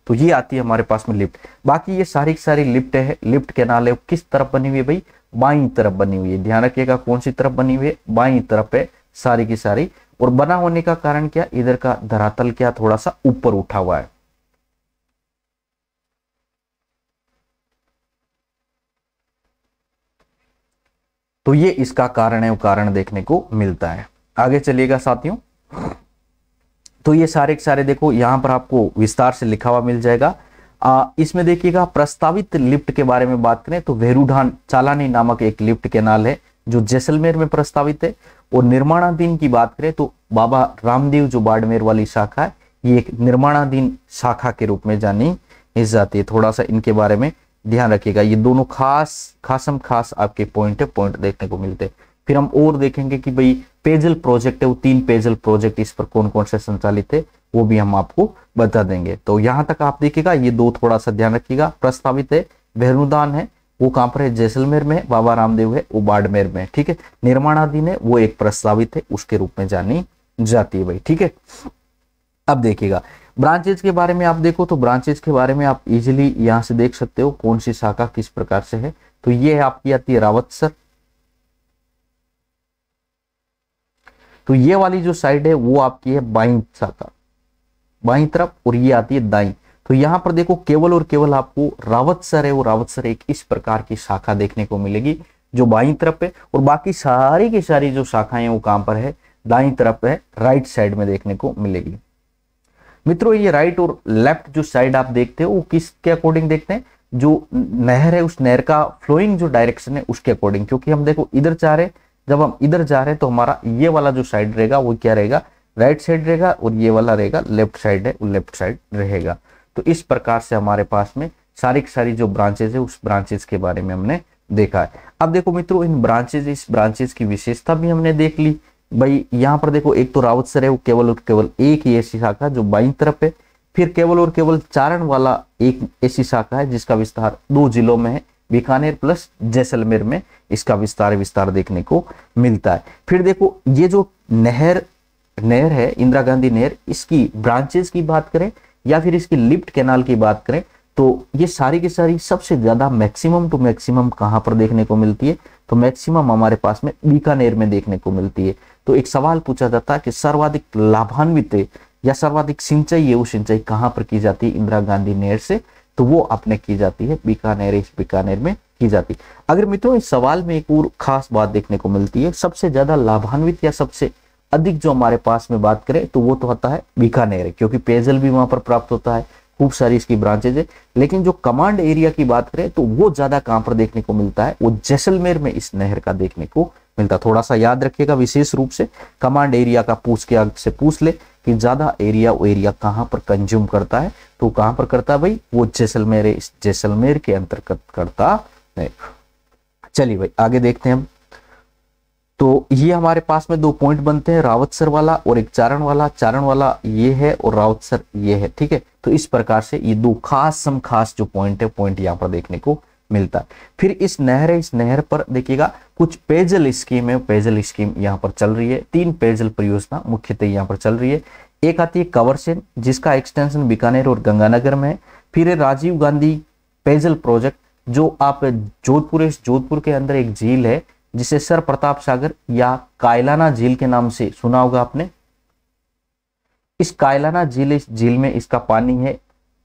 Speaker 1: तो ये आती है हमारे पास में लिफ्ट बाकी ये सारी सारी लिफ्ट है लिफ्ट कैनाल है किस तरफ बनी हुई है भाई बाई तरफ बनी हुई है ध्यान रखिएगा कौन सी तरफ बनी हुई है बाई तरफ है सारी की सारी और बना होने का कारण क्या इधर का धरातल क्या थोड़ा सा ऊपर उठा हुआ है तो ये इसका कारण है कारण देखने को मिलता है आगे चलिएगा साथियों तो ये सारे के सारे देखो यहां पर आपको विस्तार से लिखा हुआ मिल जाएगा आ, इसमें देखिएगा प्रस्तावित लिफ्ट के बारे में बात करें तो वेरुढ़ान चालानी नामक एक लिफ्ट कैनाल है जो जैसलमेर में प्रस्तावित है और निर्माणाधीन की बात करें तो बाबा रामदेव जो बाड़मेर वाली शाखा है ये एक निर्माणाधीन शाखा के रूप में जानी जाती है थोड़ा सा इनके बारे में ध्यान रखिएगा ये दोनों खास खासम खास आपके पॉइंट पॉइंट देखने को मिलते हैं फिर हम और देखेंगे कि भाई पेजल प्रोजेक्ट है वो तीन पेजल प्रोजेक्ट इस पर कौन कौन से संचालित है वो भी हम आपको बता देंगे तो यहां तक आप देखिएगा ये दो थोड़ा सा ध्यान रखिएगा प्रस्तावित है वेहनुदान है वो कहां पर है जैसलमेर में बाबा रामदेव है वो बाड़मेर में ठीक है निर्माणाधीन है वो एक प्रस्तावित है उसके रूप में जानी जाती है भाई ठीक है अब देखिएगा ब्रांचेज के बारे में आप देखो तो ब्रांचेज के बारे में आप इजिली यहां से देख सकते हो कौन सी शाखा किस प्रकार से है तो ये है आपकी आती है रावत सर तो ये वाली जो साइड है वो आपकी है बाई शाखा बाई तरफ और ये आती है दाई तो यहां पर देखो केवल और केवल आपको रावत सर है वो रावत सर एक इस प्रकार की शाखा देखने को मिलेगी जो बाई तरफ है और बाकी सारी की सारी जो शाखाएं वो कहां पर है दाई तरफ है राइट साइड में देखने को मिलेगी मित्रों ये राइट और लेफ्ट जो साइड आप देखते हो वो किसके अकॉर्डिंग देखते हैं जो नहर है उस नहर का फ्लोइंग जो डायरेक्शन है उसके अकॉर्डिंग क्योंकि हम देखो इधर जा रहे जब हम इधर जा रहे हैं तो हमारा ये वाला जो साइड रहेगा वो क्या रहेगा राइट साइड रहेगा और ये वाला रहेगा लेफ्ट साइड है वो लेफ्ट साइड रहेगा तो इस प्रकार से हमारे पास में सारी सारी जो ब्रांचेज है उस ब्रांचेज के बारे में हमने देखा है अब देखो मित्रों इन ब्रांचेज इस ब्रांचेज की विशेषता भी हमने देख ली भाई यहाँ पर देखो एक तो रावत सर है वो केवल और केवल एक ही ऐसी शाखा जो बाई तरफ है फिर केवल और केवल चारण वाला एक ऐसी शाखा है जिसका विस्तार दो जिलों में है बीकानेर प्लस जैसलमेर में इसका विस्तार विस्तार देखने को मिलता है फिर देखो ये जो नहर नहर है इंदिरा गांधी नहर इसकी ब्रांचेज की बात करें या फिर इसकी लिप्ट कैनाल की बात करें तो ये सारी की सारी सबसे ज़्यादा मैक्सिमम टू मैक्सिमम कहाँ पर देखने को मिलती है तो मैक्सिमम हमारे पास में बीकानेर में देखने को मिलती है तो एक सवाल पूछा जाता है कि सर्वाधिक लाभान्वित या सर्वाधिक सिंचाई है वो सिंचाई कहाँ पर की जाती है इंदिरा गांधी नहर से तो वो आपने की जाती है बीकानेर इस बीकानेर में की जाती है अगर मित्रों इस सवाल में एक और खास बात देखने को मिलती है सबसे ज्यादा लाभान्वित या सबसे अधिक जो हमारे पास में बात करें तो वो तो होता है बीकानेर क्योंकि पेयजल भी वहां पर प्राप्त होता है खूब सारी इसकी ब्रांचेज है लेकिन जो कमांड एरिया की बात करें तो वो ज्यादा कहां पर देखने को मिलता है वो जैसलमेर में इस नहर का देखने को मिलता थोड़ा सा याद रखिएगा विशेष रूप से कमांड एरिया का पूछ के आपसे पूछ ले कि ज्यादा एरिया वो एरिया कहां पर कंज्यूम करता है तो कहां पर करता है भाई वो जैसलमेर जैसलमेर के अंतर्गत करता है चलिए भाई आगे देखते हैं हम तो ये हमारे पास में दो पॉइंट बनते हैं रावत सर वाला और एक चारण वाला चारण वाला ये है और रावत सर ये है ठीक है तो इस प्रकार से ये दो खास सम खास जो पॉइंट है पॉइंट यहाँ पर देखने को मिलता है फिर इस नहर है इस नहर पर देखिएगा कुछ पेयजल स्कीम है पेयजल स्कीम यहाँ पर चल रही है तीन पेयजल परियोजना मुख्यतः यहाँ पर चल रही है एक आती है कवरसेन जिसका एक्सटेंशन बीकानेर और गंगानगर में है फिर है राजीव गांधी पेयजल प्रोजेक्ट जो आप जोधपुर है जोधपुर के अंदर एक झील है जिसे सर प्रताप सागर या कायलाना झील के नाम से सुना होगा आपने इस कायलाना झील इस झील में इसका पानी है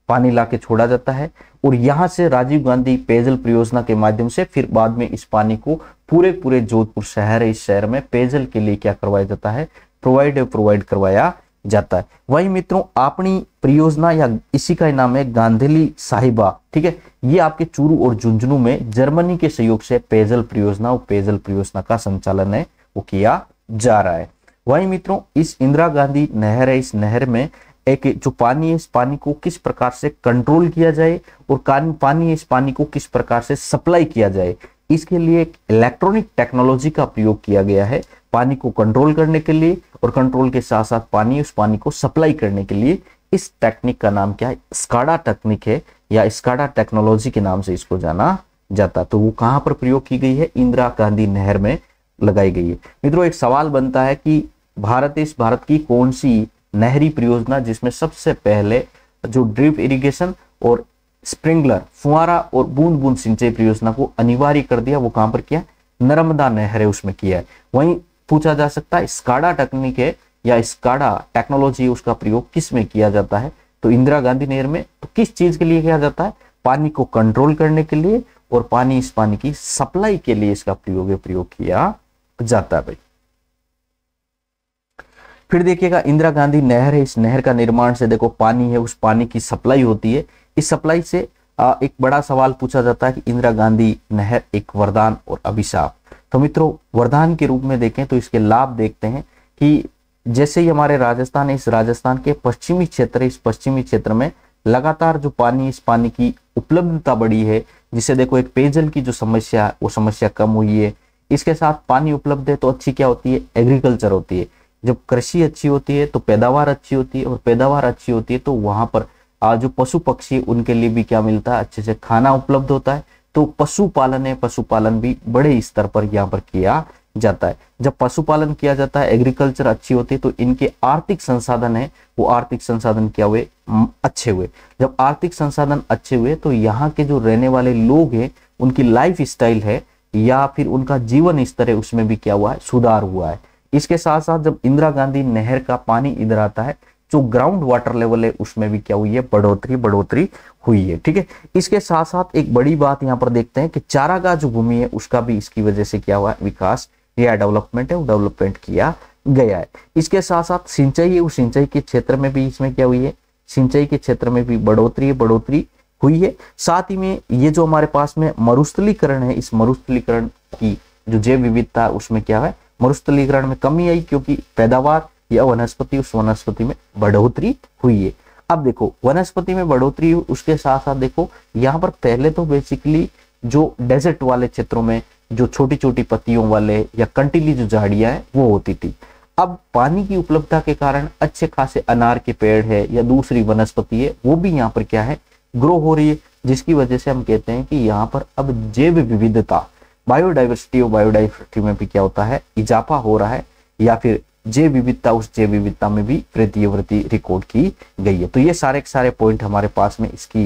Speaker 1: पानी लाके छोड़ा जाता है और यहां से राजीव गांधी पेयजल परियोजना के माध्यम से फिर बाद में इस पानी को पूरे पूरे जोधपुर शहर इस शहर में पेयजल के लिए क्या करवाया जाता है प्रोवाइड प्रोवाइड करवाया जाता है वही मित्रों अपनी परियोजना या इसी का नाम है गांधेली साहिबा ठीक है ये आपके चूरू और झुंझुनू में जर्मनी के सहयोग से पेयजल परियोजना और पेयजल परियोजना का संचालन है वो किया जा रहा है वही मित्रों इस इंदिरा गांधी नहर है इस नहर में एक जो पानी है इस पानी को किस प्रकार से कंट्रोल किया जाए और पानी है इस पानी को किस प्रकार से सप्लाई किया जाए इसके लिए एक इलेक्ट्रॉनिक टेक्नोलॉजी का प्रयोग किया गया है पानी को कंट्रोल करने के लिए और कंट्रोल के साथ साथ पानी उस पानी को सप्लाई करने के लिए इस टेक्निक का नाम क्या है स्काडा टेक्निक है या स्काडा टेक्नोलॉजी के नाम से इसको जाना जाता तो वो कहां पर प्रयोग की गई है इंदिरा गांधी नहर में लगाई गई है मित्रों एक सवाल बनता है कि भारत इस भारत की कौन सी नहरी परियोजना जिसमें सबसे पहले जो ड्रिप इरिगेशन और स्प्रिंगलर फुआरा और बूंद बूंद सिंचाई परियोजना को अनिवार्य कर दिया वो कहां पर किया नर्मदा नहर है उसमें किया है वहीं पूछा जा सकता है स्काडा टेक्निक है या स्काडा टेक्नोलॉजी उसका प्रयोग किस में किया जाता है तो इंदिरा गांधी नहर में तो किस चीज के लिए किया जाता है पानी को कंट्रोल करने के लिए और पानी इस पानी की सप्लाई के लिए इसका प्रयोग प्रयोग किया जाता है भाई फिर देखिएगा इंदिरा गांधी नहर है इस नहर का निर्माण से देखो पानी है उस पानी की सप्लाई होती है इस सप्लाई से एक बड़ा सवाल पूछा जाता है कि इंदिरा गांधी नहर एक वरदान और अभिशाप तो मित्रों वरदान के रूप में देखें तो इसके लाभ देखते हैं कि जैसे ही हमारे राजस्थान इस राजस्थान के पश्चिमी क्षेत्र इस पश्चिमी क्षेत्र में लगातार जो पानी इस पानी की उपलब्धता बढ़ी है जिसे देखो एक पेयजल की जो समस्या वो समस्या कम हुई है इसके साथ पानी उपलब्ध है तो अच्छी क्या होती है एग्रीकल्चर होती है जब कृषि अच्छी होती है तो पैदावार अच्छी होती है और पैदावार अच्छी होती है तो वहां पर जो पशु पक्षी उनके लिए भी क्या मिलता है अच्छे से खाना उपलब्ध होता है तो पशुपालन है पशुपालन भी बड़े स्तर पर यहाँ पर किया जाता है जब पशुपालन किया जाता है एग्रीकल्चर अच्छी होती है तो इनके आर्थिक संसाधन है वो आर्थिक संसाधन क्या हुए अच्छे हुए जब आर्थिक संसाधन अच्छे हुए तो यहाँ के जो रहने वाले लोग हैं उनकी लाइफ स्टाइल है या फिर उनका जीवन स्तर है उसमें भी क्या हुआ है सुधार हुआ है इसके साथ साथ जब इंदिरा गांधी नहर का पानी इधर आता है जो ग्राउंड वाटर लेवल है उसमें भी क्या हुई है बढ़ोतरी बढ़ोतरी हुई है ठीक है इसके साथ साथ एक बड़ी बात यहाँ पर देखते हैं कि चारागाह जो भूमि है उसका भी इसकी वजह से क्या हुआ विकास या डेवलपमेंट है डेवलपमेंट किया गया है इसके साथ साथ सिंचाई है सिंचाई के क्षेत्र में भी इसमें क्या हुई है सिंचाई के क्षेत्र में भी बढ़ोतरी है बढ़ोतरी हुई है साथ ही में ये जो हमारे पास में मरुस्थलीकरण है इस मरुस्थलीकरण की जो जैव विविधता उसमें क्या है मरुस्थलीकरण में कमी आई क्योंकि पैदावार या वनस्पति उस वनस्पति में बढ़ोतरी हुई है अब देखो वनस्पति में बढ़ोतरी उसके साथ साथ देखो यहाँ पर पहले तो बेसिकली जो डेजर्ट वाले क्षेत्रों में जो छोटी छोटी पत्तियों वाले या कंटीली जो झाड़ियां हैं वो होती थी अब पानी की उपलब्धता के कारण अच्छे खासे अनार के पेड़ है या दूसरी वनस्पति है वो भी यहाँ पर क्या है ग्रो हो रही है जिसकी वजह से हम कहते हैं कि यहाँ पर अब जैव विविधता बायोडाइवर्सिटी और बायोडाइवर्सिटी में भी क्या होता है इजाफा हो रहा है या फिर जैव विविधता उस जैव विविधता में भी वृद्धि वृद्धि रिकॉर्ड की गई है तो ये सारे के सारे पॉइंट हमारे पास में इसकी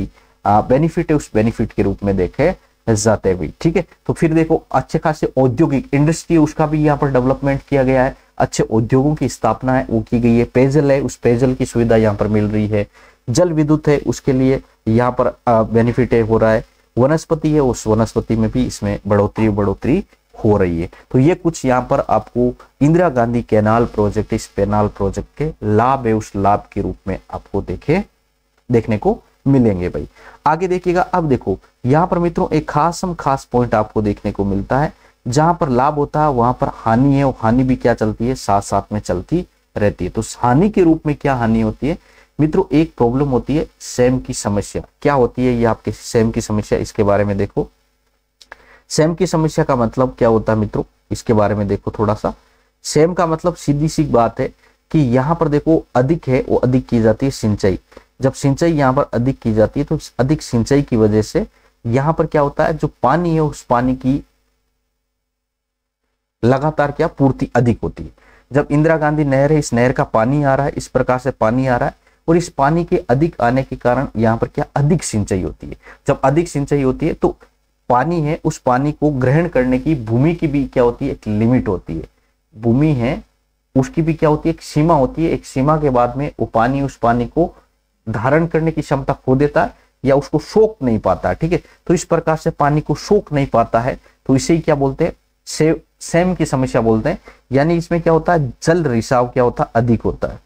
Speaker 1: बेनिफिट है उस बेनिफिट के रूप में देखे जाते हुए ठीक है तो फिर देखो अच्छे खासे औद्योगिक इंडस्ट्री उसका भी यहाँ पर डेवलपमेंट किया गया है अच्छे उद्योगों की स्थापना है वो की गई है पेयजल है उस पेयजल की सुविधा यहाँ पर मिल रही है जल विद्युत है उसके लिए यहाँ पर बेनिफिट हो रहा है वनस्पति है उस वनस्पति में भी इसमें बढ़ोतरी बढ़ोतरी हो रही है तो ये कुछ यहाँ पर आपको इंदिरा गांधी कैनाल प्रोजेक्ट इस कैनाल प्रोजेक्ट के लाभ है उस लाभ के रूप में आपको देखे देखने को मिलेंगे भाई आगे देखिएगा अब देखो यहाँ पर मित्रों एक खास हम खास पॉइंट आपको देखने को मिलता है जहां पर लाभ होता है वहां पर हानि है और हानि भी क्या चलती है साथ साथ में चलती रहती है तो हानि के रूप में क्या हानि होती है मित्रों एक प्रॉब्लम होती है सेम की समस्या क्या होती है ये आपके सेम की समस्या इसके बारे में देखो सेम की समस्या का मतलब क्या होता है मित्रों इसके बारे में देखो थोड़ा सा सेम का मतलब सीधी सी बात है कि यहाँ पर देखो अधिक है वो अधिक की जाती है सिंचाई जब सिंचाई यहाँ पर अधिक की जाती है तो अधिक सिंचाई की वजह से यहाँ पर क्या होता है जो पानी है उस पानी की लगातार क्या पूर्ति अधिक होती है जब इंदिरा गांधी नहर है इस नहर का पानी आ रहा है इस प्रकार से पानी आ रहा है और इस पानी के अधिक आने के कारण यहाँ पर क्या अधिक सिंचाई होती है जब अधिक सिंचाई होती है तो पानी है उस पानी को ग्रहण करने की भूमि की भी क्या होती है एक लिमिट होती है भूमि है उसकी भी क्या होती है एक सीमा होती है एक सीमा के बाद में वो पानी उस पानी को धारण करने की क्षमता खो देता है या उसको सोख नहीं पाता ठीक है तो इस प्रकार से पानी को सोख नहीं पाता है तो इसे ही क्या बोलते हैं से, सेम की समस्या बोलते हैं यानी इसमें क्या होता है जल रिसाव क्या होता है अधिक होता है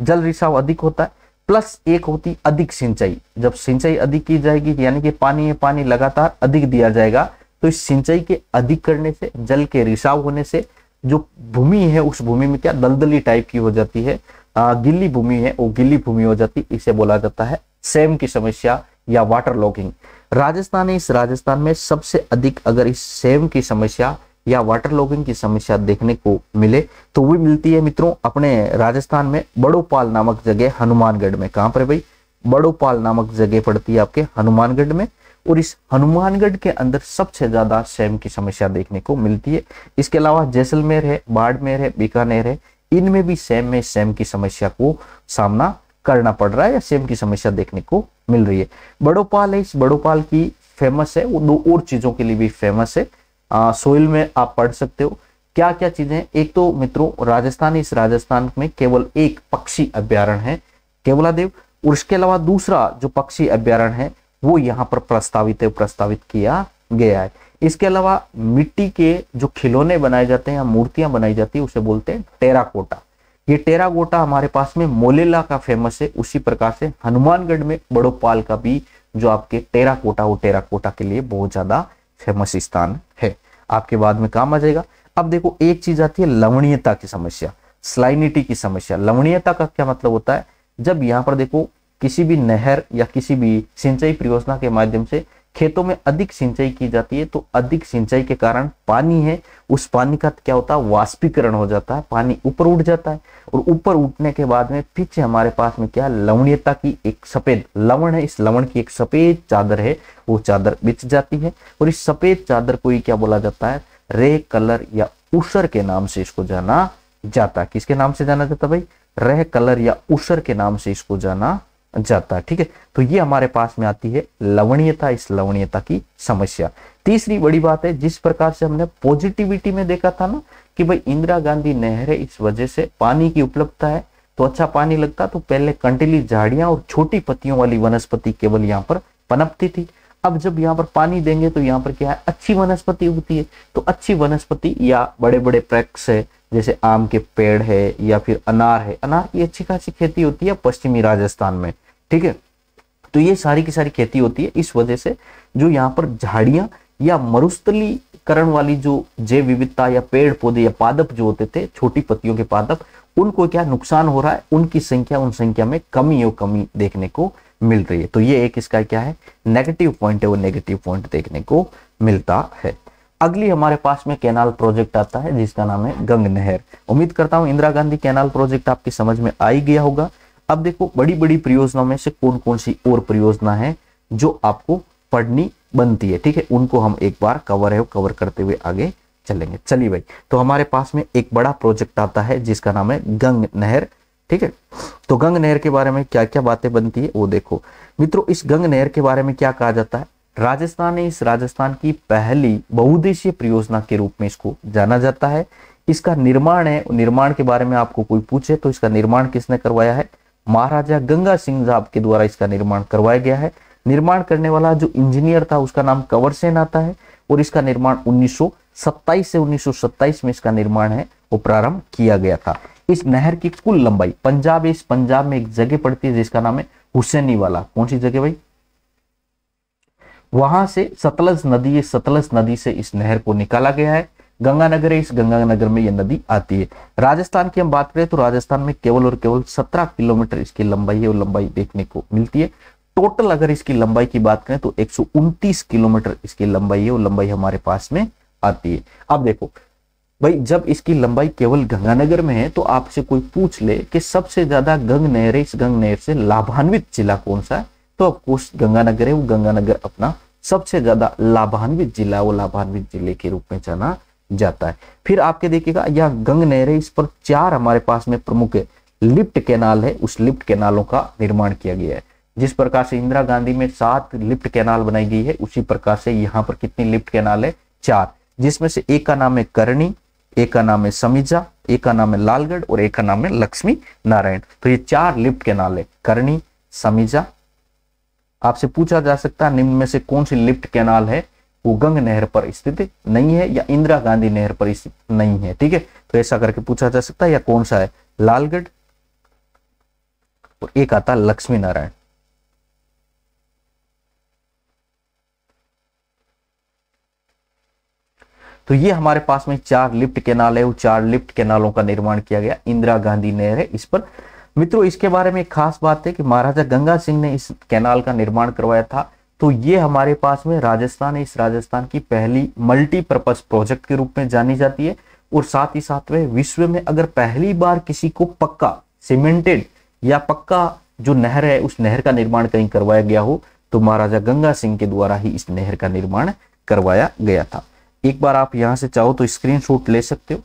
Speaker 1: जल रिसाव अधिक होता है प्लस एक होती अधिक सिंचाई जब सिंचाई अधिक की जाएगी यानी कि पानी में पानी लगातार अधिक दिया जाएगा तो इस सिंचाई के अधिक करने से जल के रिसाव होने से जो भूमि है उस भूमि में क्या दलदली टाइप की हो जाती है गिल्ली भूमि है वो गिल्ली भूमि हो जाती इसे बोला जाता है सेम की समस्या या वाटर लॉगिंग राजस्थान इस राजस्थान में सबसे अधिक अगर इस सेम की समस्या या वाटर लॉगिंग की समस्या देखने को मिले तो वो मिलती है मित्रों अपने राजस्थान में बड़ोपाल नामक जगह हनुमानगढ़ में कहां पर भाई बड़ोपाल नामक जगह पड़ती है आपके हनुमानगढ़ में और इस हनुमानगढ़ के अंदर सबसे ज्यादा सेम की समस्या देखने को मिलती है इसके अलावा जैसलमेर है बाड़मेर है बीकानेर है इनमें भी सेम में सेम की समस्या को सामना करना पड़ रहा है या सेम की समस्या देखने को मिल रही है बड़ोपाल है इस बड़ोपाल की फेमस है वो दो और चीजों के लिए भी फेमस है सोइल में आप पढ़ सकते हो क्या क्या चीजें एक तो मित्रों राजस्थान इस राजस्थान में केवल एक पक्षी अभ्यारण है केवलादेव और उसके अलावा दूसरा जो पक्षी अभ्यारण है वो यहाँ पर प्रस्तावित है प्रस्तावित किया गया है इसके अलावा मिट्टी के जो खिलौने बनाए जाते हैं या मूर्तियां बनाई जाती है उसे बोलते हैं टेराकोटा ये टेराकोटा हमारे पास में मोलेला का फेमस है उसी प्रकार से हनुमानगढ़ में बड़ोपाल का भी जो आपके टेराकोटा वो टेराकोटा के लिए बहुत ज्यादा फेमस स्थान है आपके बाद में काम आ जाएगा अब देखो एक चीज आती है लवणीयता की समस्या स्लाइनिटी की समस्या लवणीयता का क्या मतलब होता है जब यहाँ पर देखो किसी भी नहर या किसी भी सिंचाई परियोजना के माध्यम से खेतों में अधिक सिंचाई की जाती है तो अधिक सिंचाई के कारण पानी है उस पानी का क्या होता है वाष्पीकरण हो जाता है पानी ऊपर उठ जाता है और ऊपर उठने के बाद में पीछे हमारे पास में क्या लवणीयता की एक सफेद लवण है इस लवण की एक सफेद चादर है वो चादर बिछ जाती है और इस सफेद चादर को ही क्या बोला जाता है रे कलर या उषर के नाम से इसको जाना जाता किसके नाम से जाना जाता भाई रह कलर या उषर के नाम से इसको जाना जाता है ठीक है तो ये हमारे पास में आती है लवणीयता इस लवणीयता की समस्या तीसरी बड़ी बात है जिस प्रकार से हमने पॉजिटिविटी में देखा था ना कि भाई इंदिरा गांधी नहर है इस वजह से पानी की उपलब्धता है तो अच्छा पानी लगता तो पहले कंटीली झाड़ियां और छोटी पत्तियों वाली वनस्पति केवल यहाँ पर पनपती थी अब जब यहाँ पर पानी देंगे तो यहाँ पर क्या है अच्छी वनस्पति उगती है तो अच्छी वनस्पति या बड़े बड़े प्रैक्स है जैसे आम के पेड़ है या फिर अनार है अनार की अच्छी खासी खेती होती है पश्चिमी राजस्थान में ठीक है तो ये सारी की सारी खेती होती है इस वजह से जो यहाँ पर झाड़ियां या मरुस्थलीकरण वाली जो जैव विविधता या पेड़ पौधे या पादप जो होते थे छोटी पत्तियों के पादप उनको क्या नुकसान हो रहा है उनकी संख्या उन संख्या में कमी और कमी देखने को मिल रही है तो ये एक इसका क्या है नेगेटिव पॉइंट है वो नेगेटिव पॉइंट देखने को मिलता है अगली हमारे पास में कैनाल प्रोजेक्ट आता है जिसका नाम है गंग नहर उम्मीद करता हूँ इंदिरा गांधी कैनाल प्रोजेक्ट आपकी समझ में आ ही गया होगा अब देखो बड़ी बड़ी परियोजनाओं में से कौन कौन सी और परियोजना है जो आपको पढ़नी बनती है ठीक है उनको हम एक बार कवर है कवर करते हुए आगे चलेंगे चलिए भाई तो हमारे पास में एक बड़ा प्रोजेक्ट आता है जिसका नाम है गंग नहर ठीक है तो गंग नहर के बारे में क्या क्या बातें बनती है वो देखो मित्रों इस गंग नहर के बारे में क्या कहा जाता है राजस्थान ने इस राजस्थान की पहली बहुदेशीय परियोजना के रूप में इसको जाना जाता है इसका निर्माण है निर्माण के बारे में आपको कोई पूछे तो इसका निर्माण किसने करवाया है महाराजा गंगा सिंह साहब के द्वारा इसका निर्माण करवाया गया है निर्माण करने वाला जो इंजीनियर था उसका नाम कवर सेन आता है और इसका निर्माण 1927 से 1927 में इसका निर्माण है वो प्रारंभ किया गया था इस नहर की कुल लंबाई पंजाब इस पंजाब में एक जगह पड़ती है जिसका नाम है हुसैनी वाला कौन सी जगह भाई वहां से सतलज नदी सतलज नदी से इस नहर को निकाला गया है गंगानगर है इस गंगानगर में यह नदी आती है राजस्थान की हम बात करें तो राजस्थान में केवल और केवल सत्रह किलोमीटर इसकी लंबाई है और लंबाई देखने को मिलती है टोटल अगर इसकी लंबाई की बात करें तो एक किलोमीटर इसकी लंबाई है और लंबाई हमारे पास में आती है अब देखो भाई जब इसकी लंबाई केवल गंगानगर में है तो आपसे कोई पूछ ले कि सबसे ज्यादा गंग नहर है इस गंग नहर से लाभान्वित जिला कौन सा है तो अब कुछ गंगानगर है वो गंगानगर अपना सबसे ज्यादा लाभान्वित जिला वो लाभान्वित जिले के रूप में जाना जाता है फिर आपके देखिएगा यह गंग नहर है इस पर चार हमारे पास में प्रमुख लिफ्ट कैनाल है उस लिफ्ट कैनालों का निर्माण किया गया है जिस प्रकार से इंदिरा गांधी में सात लिफ्ट कैनाल बनाई गई है उसी प्रकार से यहाँ पर कितनी लिफ्ट कैनाल है चार जिसमें से एक का नाम है करणी एक का नाम है समीजा एक का नाम है लालगढ़ और एक का नाम है लक्ष्मी नारायण तो ये चार लिफ्ट कैनाल है करणी समीजा आपसे पूछा जा सकता है निम्न में से कौन सी लिफ्ट कैनाल है उगंग नहर पर स्थित नहीं है या इंदिरा गांधी नहर पर स्थित नहीं है ठीक है तो ऐसा करके पूछा जा सकता है या कौन सा है लालगढ़ और एक आता लक्ष्मी नारायण तो ये हमारे पास में चार लिफ्ट कैनाल है वो चार लिफ्ट कैनालों का निर्माण किया गया इंदिरा गांधी नहर है इस पर मित्रों इसके बारे में एक खास बात है कि महाराजा गंगा सिंह ने इस कैनाल का निर्माण करवाया था तो ये हमारे पास में राजस्थान है इस राजस्थान की पहली मल्टीपर्पज प्रोजेक्ट के रूप में जानी जाती है और साथ ही साथ में विश्व में अगर पहली बार किसी को पक्का सीमेंटेड या पक्का जो नहर है उस नहर का निर्माण कहीं करवाया गया हो तो महाराजा गंगा सिंह के द्वारा ही इस नहर का निर्माण करवाया गया था एक बार आप यहां से चाहो तो स्क्रीनशॉट ले सकते हो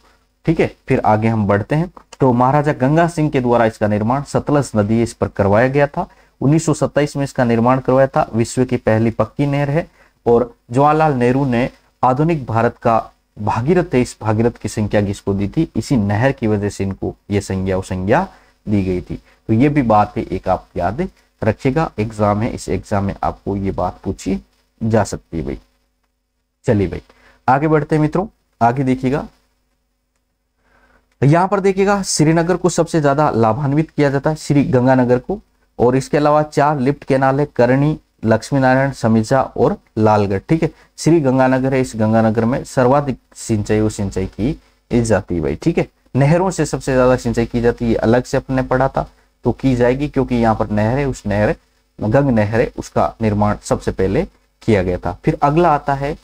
Speaker 1: ठीक है फिर आगे हम बढ़ते हैं तो महाराजा गंगा सिंह के द्वारा इसका निर्माण सतलज नदी इस पर करवाया गया था 1927 में इसका निर्माण करवाया था विश्व की पहली पक्की नहर है और जवाहरलाल नेहरू ने आधुनिक भारत का भागीरथ है इस भागीरथ की संख्या किसको दी थी इसी नहर की वजह से इनको ये संज्ञा संज्ञा दी गई थी तो ये भी बात है एक आप याद रखिएगा एग्जाम है इस एग्जाम में आपको ये बात पूछी जा सकती है भाई चलिए भाई आगे बढ़ते हैं मित्रों आगे देखिएगा यहां पर देखिएगा श्रीनगर को सबसे ज्यादा लाभान्वित किया जाता है श्री गंगानगर को और इसके अलावा चार लिफ्ट केनाल है करणी लक्ष्मी नारायण समीजा और लालगढ़ ठीक है श्री गंगानगर है इस गंगानगर में सर्वाधिक सिंचाई और सिंचाई की जाती है भाई ठीक है नहरों से सबसे ज्यादा सिंचाई की जाती है अलग से अपने पढ़ा था तो की जाएगी क्योंकि यहाँ पर नहर है उस नहर गंग नहर है उसका निर्माण सबसे पहले किया गया था फिर अगला आता है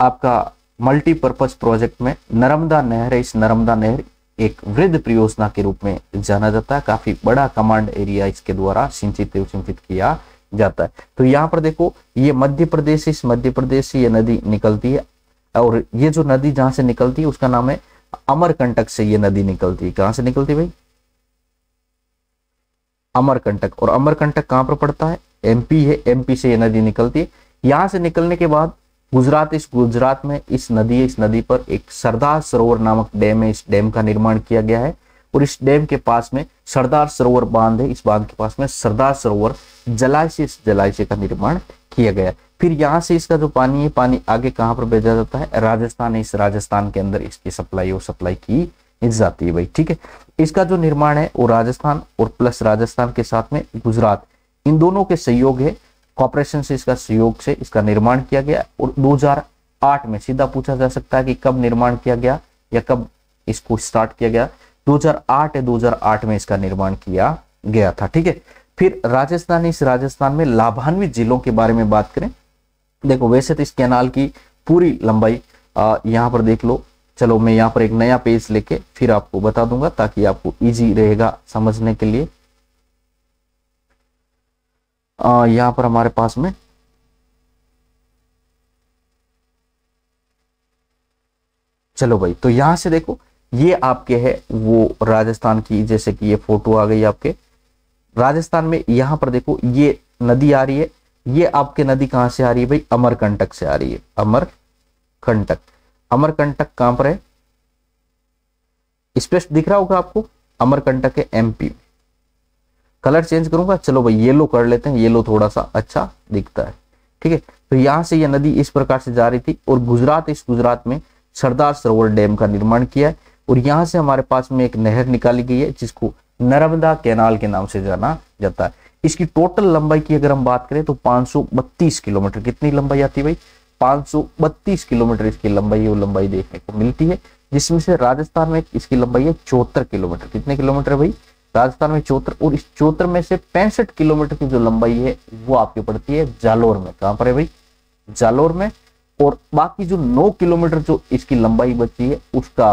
Speaker 1: आपका मल्टीपर्पज प्रोजेक्ट में नर्मदा नहर है इस नर्मदा नहर एक वृद्ध परियोजना के रूप में जाना जाता है काफी बड़ा कमांड एरिया इसके द्वारा सिंचित सिंचित किया जाता है तो यहाँ पर देखो ये मध्य प्रदेश इस मध्य प्रदेश से ये नदी निकलती है और ये जो नदी जहां से निकलती है उसका नाम है अमरकंटक से ये नदी निकलती है कहां से निकलती है भाई अमरकंटक और अमरकंटक कहां पर पड़ता है एमपी है एमपी से ये नदी निकलती है यहां से निकलने के बाद गुजरात इस गुजरात में इस नदी इस नदी पर एक सरदार सरोवर नामक डैम है इस डैम का निर्माण किया गया है और इस डैम के पास में सरदार सरोवर बांध है इस बांध के पास में सरदार सरोवर जलाशय जलाशय का निर्माण किया गया फिर यहाँ से इसका जो पानी है पानी आगे कहाँ पर भेजा जाता है राजस्थान इस राजस्थान के अंदर इसकी सप्लाई और सप्लाई की जाती है भाई ठीक है इसका जो निर्माण है वो राजस्थान और प्लस राजस्थान के साथ में गुजरात इन दोनों के सहयोग है कॉपरेशन से इसका सहयोग से इसका निर्माण किया गया और 2008 में सीधा पूछा जा सकता है कि कब निर्माण किया गया या कब इसको स्टार्ट किया गया 2008 या 2008 में इसका निर्माण किया गया था ठीक है फिर राजस्थान इस राजस्थान में लाभान्वित जिलों के बारे में बात करें देखो वैसे तो इस कैनाल की पूरी लंबाई यहां पर देख लो चलो मैं यहाँ पर एक नया पेज लेके फिर आपको बता दूंगा ताकि आपको इजी रहेगा समझने के लिए यहां पर हमारे पास में चलो भाई तो यहां से देखो ये आपके है वो राजस्थान की जैसे कि ये फोटो आ गई आपके राजस्थान में यहां पर देखो ये नदी आ रही है ये आपके नदी कहां से आ रही है भाई अमरकंटक से आ रही है अमरकंटक अमरकंटक कहां पर है स्पष्ट दिख रहा होगा आपको अमरकंटक है एमपी में कलर चेंज करूंगा चलो भाई येलो कर लेते हैं येलो थोड़ा सा अच्छा दिखता है ठीक है तो यहाँ से यह नदी इस प्रकार से जा रही थी और गुजरात इस गुजरात में सरदार सरोवर डैम का निर्माण किया है और यहाँ से हमारे पास में एक नहर निकाली गई है जिसको नर्मदा कैनाल के नाम से जाना जाता है इसकी टोटल लंबाई की अगर हम बात करें तो 532 किलोमीटर कितनी लंबाई आती भाई 532 किलोमीटर इसकी लंबाई और लंबाई देखने को मिलती है जिसमें से राजस्थान में इसकी लंबाई है चौहत्तर किलोमीटर कितने किलोमीटर भाई राजस्थान में चौत्र और इस चौत्र में से पैंसठ किलोमीटर की जो लंबाई है वो आपकी पड़ती है जालोर में कहां पर है भाई जालोर में और बाकी जो 9 किलोमीटर जो इसकी लंबाई बची है उसका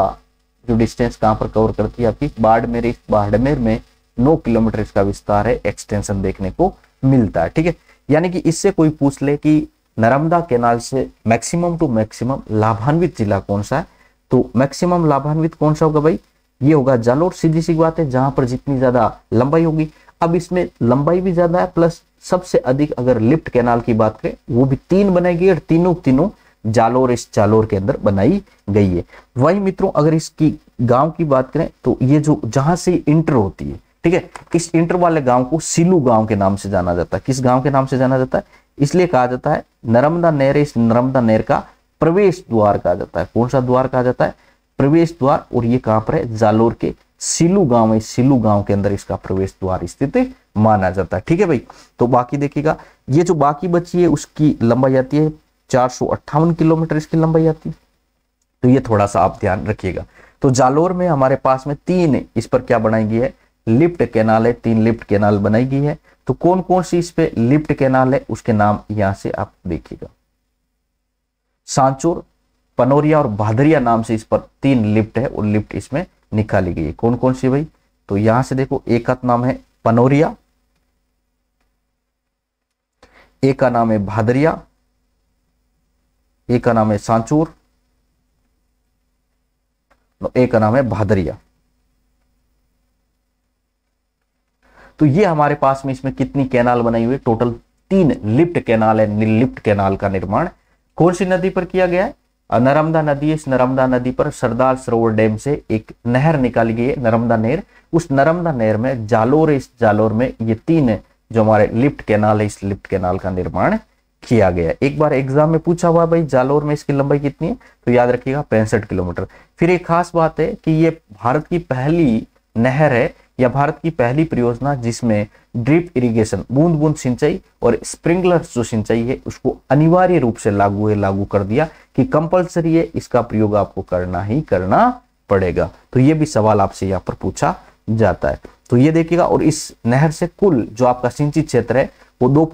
Speaker 1: जो डिस्टेंस कहां पर कवर करती है आपकी बाड़मेर इस बाड़मेर में 9 किलोमीटर इसका विस्तार है एक्सटेंशन देखने को मिलता है ठीक है यानी कि इससे कोई पूछ ले कि नर्मदा केनाल से मैक्सिमम टू मैक्सिमम लाभान्वित जिला कौन सा है तो मैक्सिमम लाभान्वित कौन सा होगा भाई ये होगा जालोर और सीधी सी बात है जहां पर जितनी ज्यादा लंबाई होगी अब इसमें लंबाई भी ज्यादा है प्लस सबसे अधिक अगर लिफ्ट कैनाल की बात करें वो भी तीन बनाई गई और तीनों तीनों जालोर इस जालोर के अंदर बनाई गई है वही मित्रों अगर इसकी गांव की बात करें तो ये जो जहां से इंटर होती है ठीक है इस इंटर वाले गांव को सिलू गांव के नाम से जाना जाता है किस गांव के नाम से जाना जाता है इसलिए कहा जाता है नर्मदा नहर इस नर्मदा नहर का प्रवेश द्वार कहा जाता है कौन सा द्वार कहा जाता है प्रवेश द्वार और ये कहां पर है जालोर के सिलू गांव है सिलू गांव के अंदर इसका प्रवेश द्वार स्थित माना जाता है ठीक है भाई तो बाकी देखिएगा ये जो बाकी बची है उसकी लंबाई आती है चार किलोमीटर इसकी लंबाई आती है तो ये थोड़ा सा आप ध्यान रखिएगा तो जालोर में हमारे पास में तीन इस पर क्या बनाई गई है लिफ्ट कैनाल है तीन लिफ्ट कैनाल बनाई गई है तो कौन कौन सी इस पे लिफ्ट कैनाल है उसके नाम यहां से आप देखिएगा सांचोर पनोरिया और भादरिया नाम से इस पर तीन लिफ्ट है वो लिफ्ट इसमें निकाली गई है कौन कौन सी भाई तो यहां से देखो एक का नाम है पनोरिया एक का नाम है भादरिया एक का नाम है सांचूर एक का नाम है भादरिया तो ये हमारे पास में इसमें कितनी कैनाल बनाई हुई टोटल तीन लिफ्ट कैनाल है लिफ्ट कैनाल का निर्माण कौन सी नदी पर किया गया है नर्मदा नदी इस नर्मदा नदी पर सरदार सरोवर डैम से एक नहर निकाली गई है नर्मदा नहर उस नर्मदा नहर में जालोर इस जालोर में ये तीन जो हमारे लिफ्ट कैनाल है इस लिफ्ट कैनाल का निर्माण किया गया एक बार एग्जाम में पूछा हुआ भाई जालोर में इसकी लंबाई कितनी है तो याद रखिएगा पैंसठ किलोमीटर फिर एक खास बात है कि ये भारत की पहली नहर है यह भारत की पहली परियोजना जिसमें ड्रिप इरिगेशन बूंद बूंद सिंचाई और स्प्रिंकलर जो सिंचाई है उसको अनिवार्य रूप से लागू है लागू कर दिया कि कंपलसरी है इसका प्रयोग आपको करना ही करना पड़ेगा तो ये भी सवाल आपसे यहाँ पर पूछा जाता है तो ये देखिएगा और इस नहर से कुल जो आपका सिंचित क्षेत्र है वो दो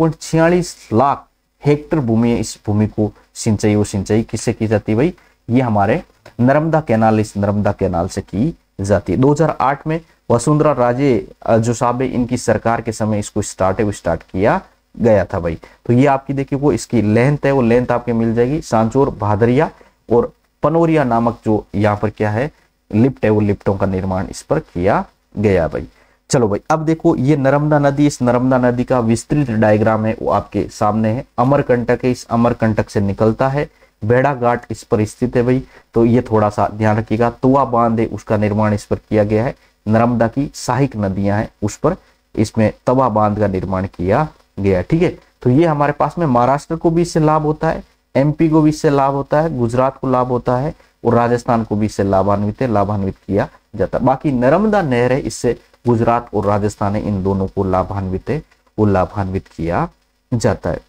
Speaker 1: लाख हेक्टर भूमि इस भूमि को सिंचाई और सिंचाई किससे की जाती है भाई ये हमारे नर्मदा कैनाल इस नर्मदा कैनाल से की जाती है 2008 में वसुंधरा राजे जो साहब इनकी सरकार के समय इसको स्टार्ट है वो स्टार्ट किया गया था भाई तो ये आपकी देखिए वो इसकी लेंथ है वो लेंथ आपके मिल जाएगी सांचोर भादरिया और पनोरिया नामक जो यहाँ पर क्या है लिप्ट है वो लिप्टों का निर्माण इस पर किया गया भाई चलो भाई अब देखो ये नर्मदा नदी इस नर्मदा नदी का विस्तृत डायग्राम है वो आपके सामने है अमरकंटक है इस अमरकंटक से निकलता है बेड़ा घाट इस पर स्थित है भाई तो ये थोड़ा सा ध्यान रखिएगा तुआ बांध है उसका निर्माण इस पर किया गया है नर्मदा की सहायक नदियां हैं उस पर इसमें तवा बांध का निर्माण किया गया ठीक है तो ये हमारे पास में महाराष्ट्र को भी इससे लाभ होता है एमपी को भी इससे लाभ होता है गुजरात को लाभ होता है और राजस्थान को भी इससे लाभान्वित है लाभान्वित किया जाता बाकी नर्मदा नहर है इससे गुजरात और राजस्थान है इन दोनों को लाभान्वित है वो लाभान्वित किया जाता है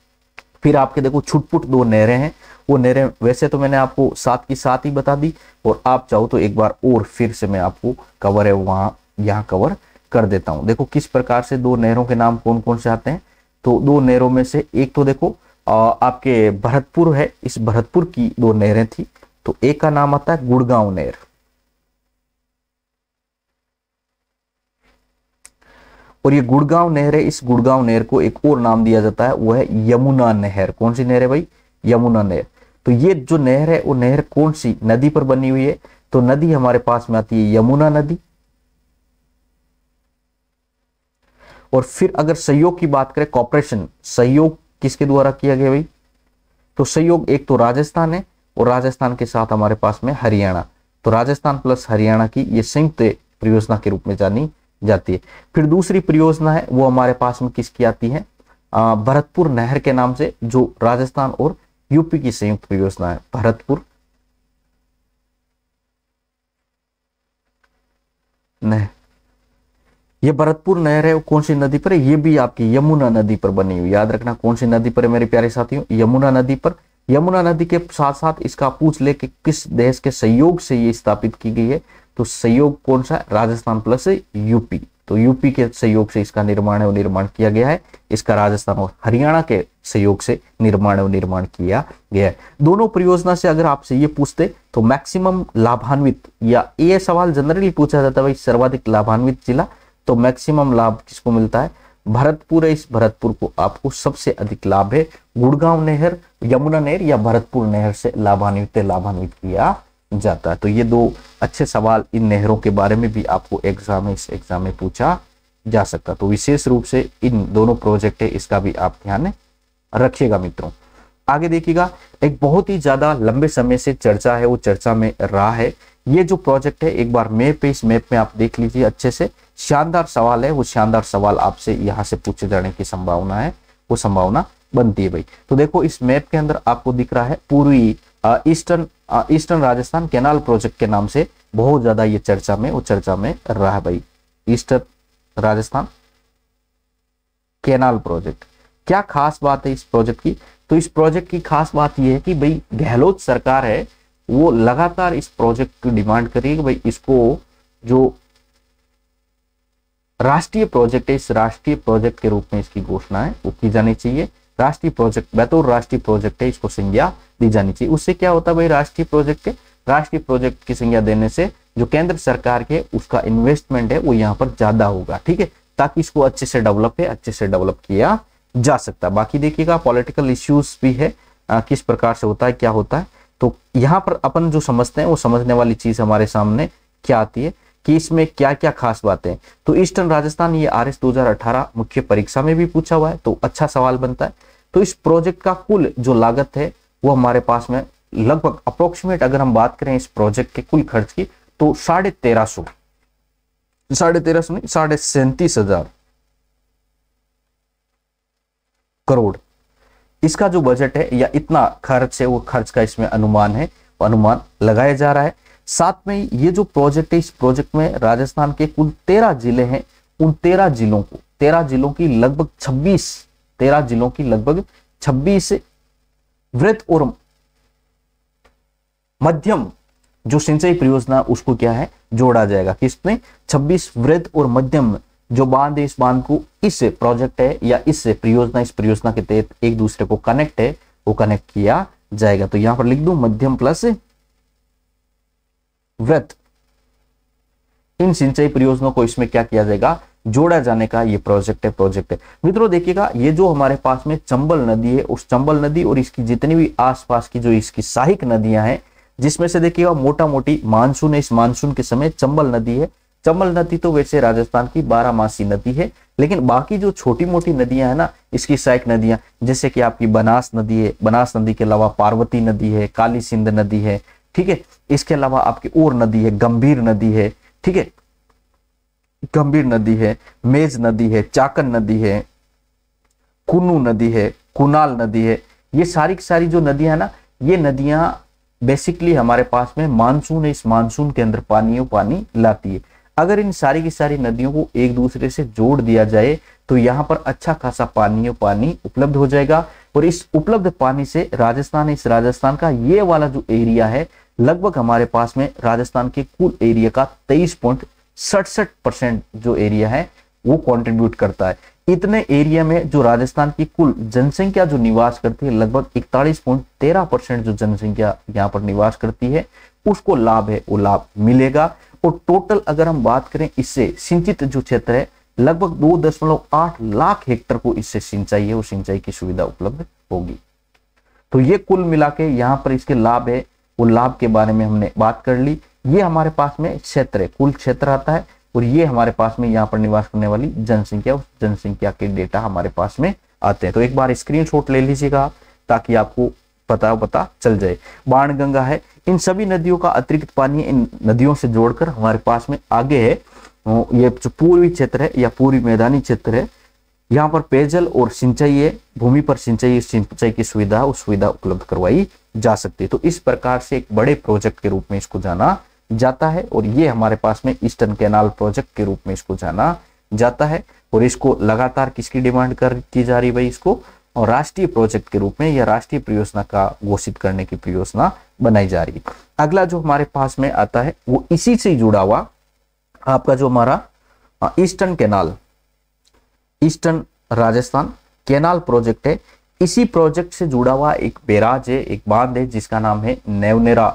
Speaker 1: फिर आपके देखो छुटपुट दो नहरें हैं वो नेरे वैसे तो मैंने आपको सात की सात ही बता दी और आप चाहो तो एक बार और फिर से मैं आपको कवर है वहां यहाँ कवर कर देता हूं देखो किस प्रकार से दो नहरों के नाम कौन कौन से आते हैं तो दो नहरों में से एक तो देखो आपके भरतपुर है इस भरतपुर की दो नहरें थी तो एक का नाम आता है गुड़गांव नहर और ये गुड़गांव नहर है इस गुड़गांव नहर को एक और नाम दिया जाता है वो है यमुना नहर कौन सी नहर है भाई यमुना नहर तो ये जो नहर है वो नहर कौन सी नदी पर बनी हुई है तो नदी हमारे पास में आती है यमुना नदी और फिर अगर सहयोग की बात करें कॉपरेशन सहयोग किसके द्वारा किया गया भाई तो सहयोग एक तो राजस्थान है और राजस्थान के साथ हमारे पास में हरियाणा तो राजस्थान प्लस हरियाणा की ये संयुक्त परियोजना के रूप में जानी जाती है फिर दूसरी परियोजना है वो हमारे पास में किसकी आती है भरतपुर नहर के नाम से जो राजस्थान और यूपी की संयुक्त परियोजना है भरतपुर ये भरतपुर नहर है कौन सी नदी पर है ये भी आपकी यमुना नदी पर बनी हुई याद रखना कौन सी नदी पर है मेरे प्यारे साथियों यमुना नदी पर यमुना नदी के साथ साथ इसका पूछ ले कि किस देश के सहयोग से ये स्थापित की गई है तो सहयोग कौन सा राजस्थान प्लस यूपी तो यूपी के सहयोग से इसका निर्माण है और निर्माण किया गया है इसका राजस्थान और हरियाणा के सहयोग से निर्माण और निर्माण किया गया दोनों परियोजना से अगर आपसे ये पूछते तो मैक्सिमम लाभान्वित या ये सवाल जनरली पूछा जाता है भाई सर्वाधिक लाभान्वित जिला तो मैक्सिमम लाभ किसको मिलता है भरतपुर है इस भरतपुर को आपको सबसे अधिक लाभ है गुड़गांव नहर यमुना नहर या भरतपुर नहर से लाभान्वित लाभान्वित किया जाता है तो ये दो अच्छे सवाल इन नहरों के बारे में भी आपको एग्जाम में इस एग्जाम में पूछा जा सकता तो विशेष रूप से इन दोनों प्रोजेक्ट है इसका भी आप ध्यान रखिएगा मित्रों आगे देखिएगा एक बहुत ही ज्यादा लंबे समय से चर्चा है वो चर्चा में रहा है ये जो प्रोजेक्ट है एक बार मैप है इस मैप में आप देख लीजिए अच्छे से शानदार सवाल है वो शानदार सवाल आपसे यहाँ से पूछे जाने की संभावना है वो संभावना बनती है भाई तो देखो इस मैप के अंदर आपको दिख रहा है पूर्वी eastern eastern Rajasthan canal project के नाम से बहुत ज्यादा ये चर्चा में वो चर्चा में रहा भाई ईस्टर्न राजस्थान कैनाल प्रोजेक्ट क्या खास बात है इस प्रोजेक्ट की तो इस प्रोजेक्ट की खास बात यह है कि भाई गहलोत सरकार है वो लगातार इस प्रोजेक्ट की डिमांड करिए कि भाई इसको जो राष्ट्रीय प्रोजेक्ट है इस राष्ट्रीय प्रोजेक्ट के रूप में इसकी घोषणा है वो की जानी चाहिए राष्ट्रीय प्रोजेक्ट बैतूर राष्ट्रीय प्रोजेक्ट है इसको संज्ञा दी जानी चाहिए उससे क्या होता है भाई राष्ट्रीय प्रोजेक्ट के राष्ट्रीय प्रोजेक्ट की संज्ञा देने से जो केंद्र सरकार के उसका इन्वेस्टमेंट है वो यहाँ पर ज्यादा होगा ठीक है ताकि इसको अच्छे से डेवलप है अच्छे से डेवलप किया जा सकता है बाकी देखिएगा पॉलिटिकल इश्यूज भी है आ, किस प्रकार से होता है क्या होता है तो यहाँ पर अपन जो समझते हैं वो समझने वाली चीज हमारे सामने क्या आती है कि इसमें क्या क्या खास बातें हैं तो ईस्टर्न राजस्थान ये आर एस मुख्य परीक्षा में भी पूछा हुआ है तो अच्छा सवाल बनता है तो इस प्रोजेक्ट का कुल जो लागत है वो हमारे पास में लगभग अप्रोक्सीमेट अगर हम बात करें इस प्रोजेक्ट के कुल खर्च की तो साढ़े तेरह सौ साढ़े तेरह सौ नहीं साढ़े सैंतीस हजार करोड़ इसका जो बजट है या इतना खर्च है वो खर्च का इसमें अनुमान है अनुमान लगाया जा रहा है साथ में ये जो प्रोजेक्ट है इस प्रोजेक्ट में राजस्थान के कुल तेरह जिले हैं उन तेरह जिलों को तेरह जिलों की लगभग छब्बीस तेरह जिलों की लगभग छब्बीस वृद्ध और मध्यम जो सिंचाई परियोजना उसको क्या है जोड़ा जाएगा किसमें 26 वृद्ध और मध्यम जो बांध है इस बांध को इस प्रोजेक्ट है या इस परियोजना इस परियोजना के तहत एक दूसरे को कनेक्ट है वो कनेक्ट किया जाएगा तो यहां पर लिख दू मध्यम प्लस व्रत इन सिंचाई परियोजनाओं को इसमें क्या किया जाएगा जोड़ा जाने का ये प्रोजेक्ट है प्रोजेक्ट है मित्रों देखिएगा ये जो हमारे पास में चंबल नदी है उस चंबल नदी और इसकी जितनी भी आसपास की जो इसकी सहायक नदियां हैं जिसमें से देखिएगा मोटा मोटी मानसून है इस मानसून के समय चंबल नदी है चंबल नदी तो वैसे राजस्थान की मासी नदी है लेकिन बाकी जो छोटी मोटी नदियां हैं ना इसकी सहायक नदियां जैसे कि आपकी बनास नदी है बनास नदी के अलावा पार्वती नदी है काली सिंध नदी है ठीक है इसके अलावा आपकी और नदी है गंभीर नदी है ठीक है गंभीर नदी है मेज नदी है चाकन नदी है कुन्नू नदी है कुनाल नदी है ये सारी की सारी जो नदियां है ना ये नदियां बेसिकली हमारे पास में मानसून है इस मानसून के अंदर पानी पानी लाती है अगर इन सारी की सारी नदियों को एक दूसरे से जोड़ दिया जाए तो यहाँ पर अच्छा खासा पानी पानी उपलब्ध हो जाएगा और इस उपलब्ध पानी से राजस्थान इस राजस्थान का ये वाला जो एरिया है लगभग हमारे पास में राजस्थान के कुल एरिया का तेईस पॉइंट सड़सठ परसेंट जो एरिया है वो कंट्रीब्यूट करता है इतने एरिया में जो राजस्थान की कुल जनसंख्या जो निवास करती है लगभग इकतालीस पॉइंट तेरह परसेंट जो जनसंख्या यहाँ पर निवास करती है उसको लाभ है वो लाभ मिलेगा और टोटल अगर हम बात करें इससे सिंचित जो क्षेत्र है लगभग दो दशमलव आठ लाख हेक्टर को इससे सिंचाई है और सिंचाई की सुविधा उपलब्ध होगी तो ये कुल मिला के यहाँ पर इसके लाभ है वो लाभ के बारे में हमने बात कर ली ये हमारे पास में क्षेत्र है कुल क्षेत्र आता है और ये हमारे पास में यहाँ पर निवास करने वाली जनसंख्या उस जनसंख्या के डेटा हमारे पास में आते हैं तो एक बार स्क्रीन ले लीजिएगा ताकि आपको पता पता चल जाए बाण गंगा है इन सभी नदियों का अतिरिक्त पानी इन नदियों से जोड़कर हमारे पास में आगे है ये जो पूर्वी क्षेत्र है या पूर्वी मैदानी क्षेत्र है यहाँ पर पेयजल और सिंचाई है भूमि पर सिंचाई सिंचाई की सुविधा उस सुविधा उपलब्ध करवाई जा सकती है तो इस प्रकार से एक बड़े प्रोजेक्ट के रूप में इसको जाना जाता है और ये हमारे पास में ईस्टर्न कैनाल प्रोजेक्ट के रूप में इसको जाना जाता है और इसको लगातार किसकी डिमांड कर की जा रही है भाई इसको और राष्ट्रीय प्रोजेक्ट के रूप में यह राष्ट्रीय परियोजना का घोषित करने की परियोजना बनाई जा रही है अगला जो हमारे पास में आता है वो इसी से जुड़ा हुआ आपका जो हमारा eastern canal eastern Rajasthan canal project है इसी प्रोजेक्ट से जुड़ा हुआ एक बैराज है एक बांध है जिसका नाम है नेवनेरा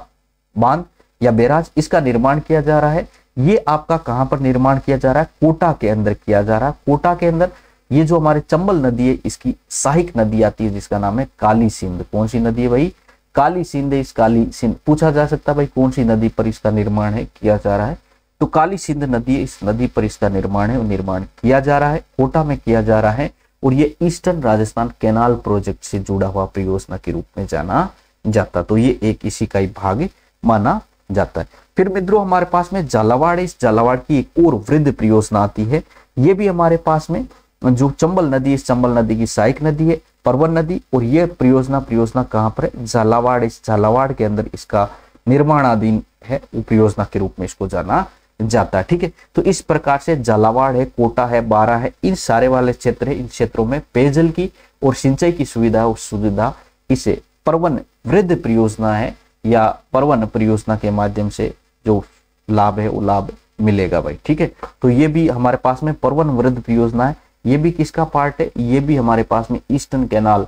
Speaker 1: बांध या बैराज इसका निर्माण किया जा रहा है ये आपका कहां पर निर्माण किया जा रहा है कोटा के अंदर किया जा रहा है कोटा के अंदर ये जो हमारे चंबल नदी है इसकी सहायक नदी आती है जिसका नाम है काली सिंध कौन सी नदी है भाई काली सिंध इस काली सिंध पूछा जा सकता है भाई कौन सी नदी पर इसका निर्माण है किया जा रहा है तो काली सिंध नदी इस नदी पर इसका निर्माण है निर्माण किया जा रहा है कोटा में किया जा रहा है और ये ईस्टर्न राजस्थान कैनाल प्रोजेक्ट से जुड़ा हुआ परियोजना के रूप में जाना जाता तो ये एक इसी का ही भाग माना जाता है फिर मित्रों हमारे पास में झालावाड़ इस झालावाड़ की एक और वृद्ध परियोजना आती है ये भी हमारे पास में जो चंबल नदी इस चंबल नदी की सहायक नदी है परवन नदी और ये परियोजना परियोजना कहाँ पर है झालावाड़ इस झालावाड़ के अंदर इसका निर्माणाधीन है परियोजना के रूप में इसको जाना जाता है ठीक है तो इस प्रकार से झालावाड़ है कोटा है बारा है इन सारे वाले क्षेत्र है इन क्षेत्रों में पेयजल की और सिंचाई की सुविधा और सुविधा इसे परवन वृद्ध परियोजना है या परवन परियोजना के माध्यम से जो लाभ है वो लाभ मिलेगा भाई ठीक है तो ये भी हमारे पास में परवन वृद्ध परियोजना है ये भी किसका पार्ट है ये भी हमारे पास में eastern canal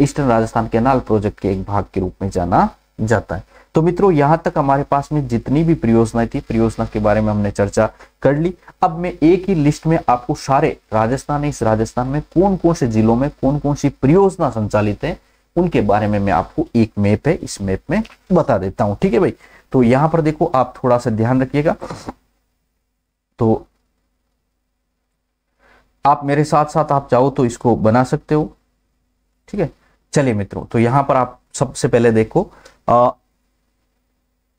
Speaker 1: eastern Rajasthan canal project के एक भाग के रूप में जाना जाता है तो मित्रों यहां तक हमारे पास में जितनी भी परियोजनाएं थी परियोजना के बारे में हमने चर्चा कर ली अब मैं एक ही लिस्ट में आपको सारे राजस्थान इस राजस्थान में कौन कौन से जिलों में कौन कौन सी परियोजना संचालित है उनके बारे में मैं आपको एक मैप है इस मैप में बता देता हूं ठीक है भाई तो यहां पर देखो आप थोड़ा सा ध्यान रखिएगा तो आप मेरे साथ साथ आप चाहो तो इसको बना सकते हो ठीक है चलिए मित्रों तो यहां पर आप सबसे पहले देखो आ,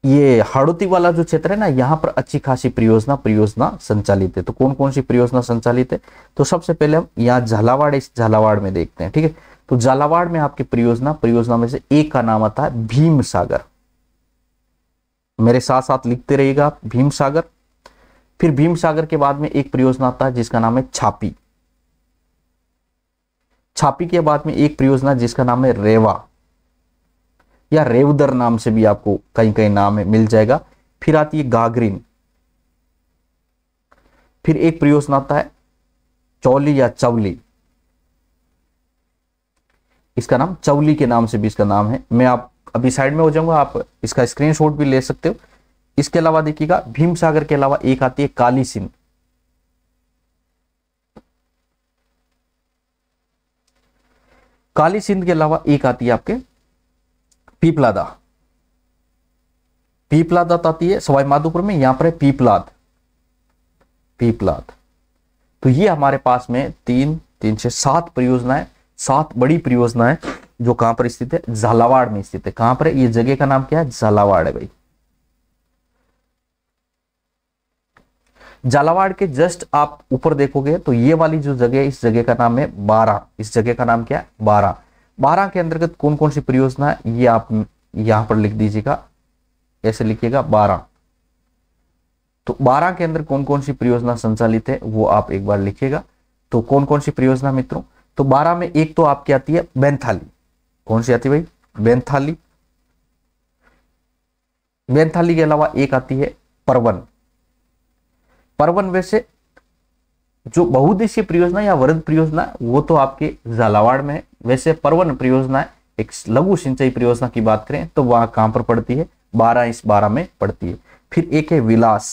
Speaker 1: ये हाड़ोती वाला जो क्षेत्र है ना यहाँ पर अच्छी खासी परियोजना परियोजना संचालित है तो कौन कौन सी परियोजना संचालित है तो सबसे पहले हम यहाँ झालावाड़ इस झालावाड़ में देखते हैं ठीक है तो झालावाड़ में आपकी परियोजना परियोजना में से एक का नाम आता है भीम सागर मेरे साथ साथ लिखते रहिएगा आप भीम सागर फिर भीम सागर के बाद में एक परियोजना आता है जिसका नाम है छापी छापी के बाद में एक परियोजना जिसका नाम है रेवा या रेवदर नाम से भी आपको कहीं कहीं नाम है मिल जाएगा फिर आती है गागरीन फिर एक परियोजना आता है चौली या चवली इसका नाम चवली के नाम से भी इसका नाम है मैं आप अभी साइड में हो जाऊंगा आप इसका स्क्रीनशॉट भी ले सकते हो इसके अलावा देखिएगा भीम सागर के अलावा एक आती है काली सिंध काली सिंध के अलावा एक आती है आपके पीपलादा पीपलादा तो आती है सवाई माधोपुर में यहां पर है पीपलाद पीपलाद तो ये हमारे पास में तीन तीन से सात परियोजनाएं सात बड़ी परियोजनाएं जो कहां पर स्थित है झालावाड़ में स्थित है कहां पर है ये जगह का नाम क्या है झालावाड़ है भाई झालावाड़ के जस्ट आप ऊपर देखोगे तो ये वाली जो जगह इस जगह का नाम है बारह इस जगह का नाम क्या है बारह बारह के अंतर्गत कौन कौन सी परियोजना ये आप यहां पर लिख दीजिएगा ऐसे लिखिएगा बारह तो बारह के अंदर कौन कौन सी परियोजना संचालित है वो आप एक बार लिखिएगा तो कौन कौन सी परियोजना मित्रों तो बारह में एक तो आपकी आती है बैंथाली कौन सी आती है भाई बैंथाली बैंथाली के अलावा एक आती है परवन परवन वैसे जो बहुउद्देशीय परियोजना या वरद परियोजना वो तो आपके झालावाड़ में है वैसे परवन परियोजना एक लघु सिंचाई परियोजना की बात करें तो वह कहां पर पड़ती है बारह इस बारह में पड़ती है फिर एक है विलास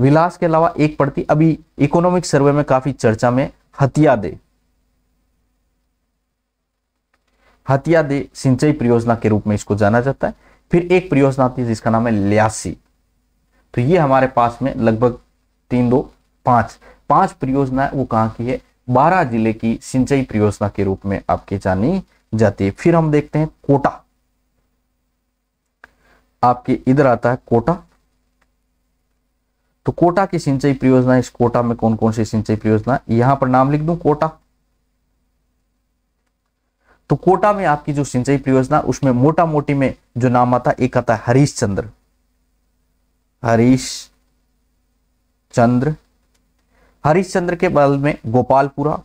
Speaker 1: विलास के अलावा एक पड़ती अभी इकोनॉमिक सर्वे में काफी चर्चा में दे हतियादे दे सिंचाई परियोजना के रूप में इसको जाना जाता है फिर एक परियोजना आती है जिसका नाम है लियासी तो ये हमारे पास में लगभग तीन दो पांच पांच परियोजना वो कहाँ की है बारह जिले की सिंचाई परियोजना के रूप में आपके जानी जाती है फिर हम देखते हैं कोटा आपके इधर आता है कोटा तो कोटा की सिंचाई परियोजना इस कोटा में कौन कौन सी सिंचाई परियोजना यहां पर नाम लिख दू कोटा तो कोटा में आपकी जो सिंचाई परियोजना उसमें मोटा मोटी में जो नाम आता है एक आता है हरीश चंद्र हरीश चंद्र हरीश चंद्र के बाद में गोपालपुरा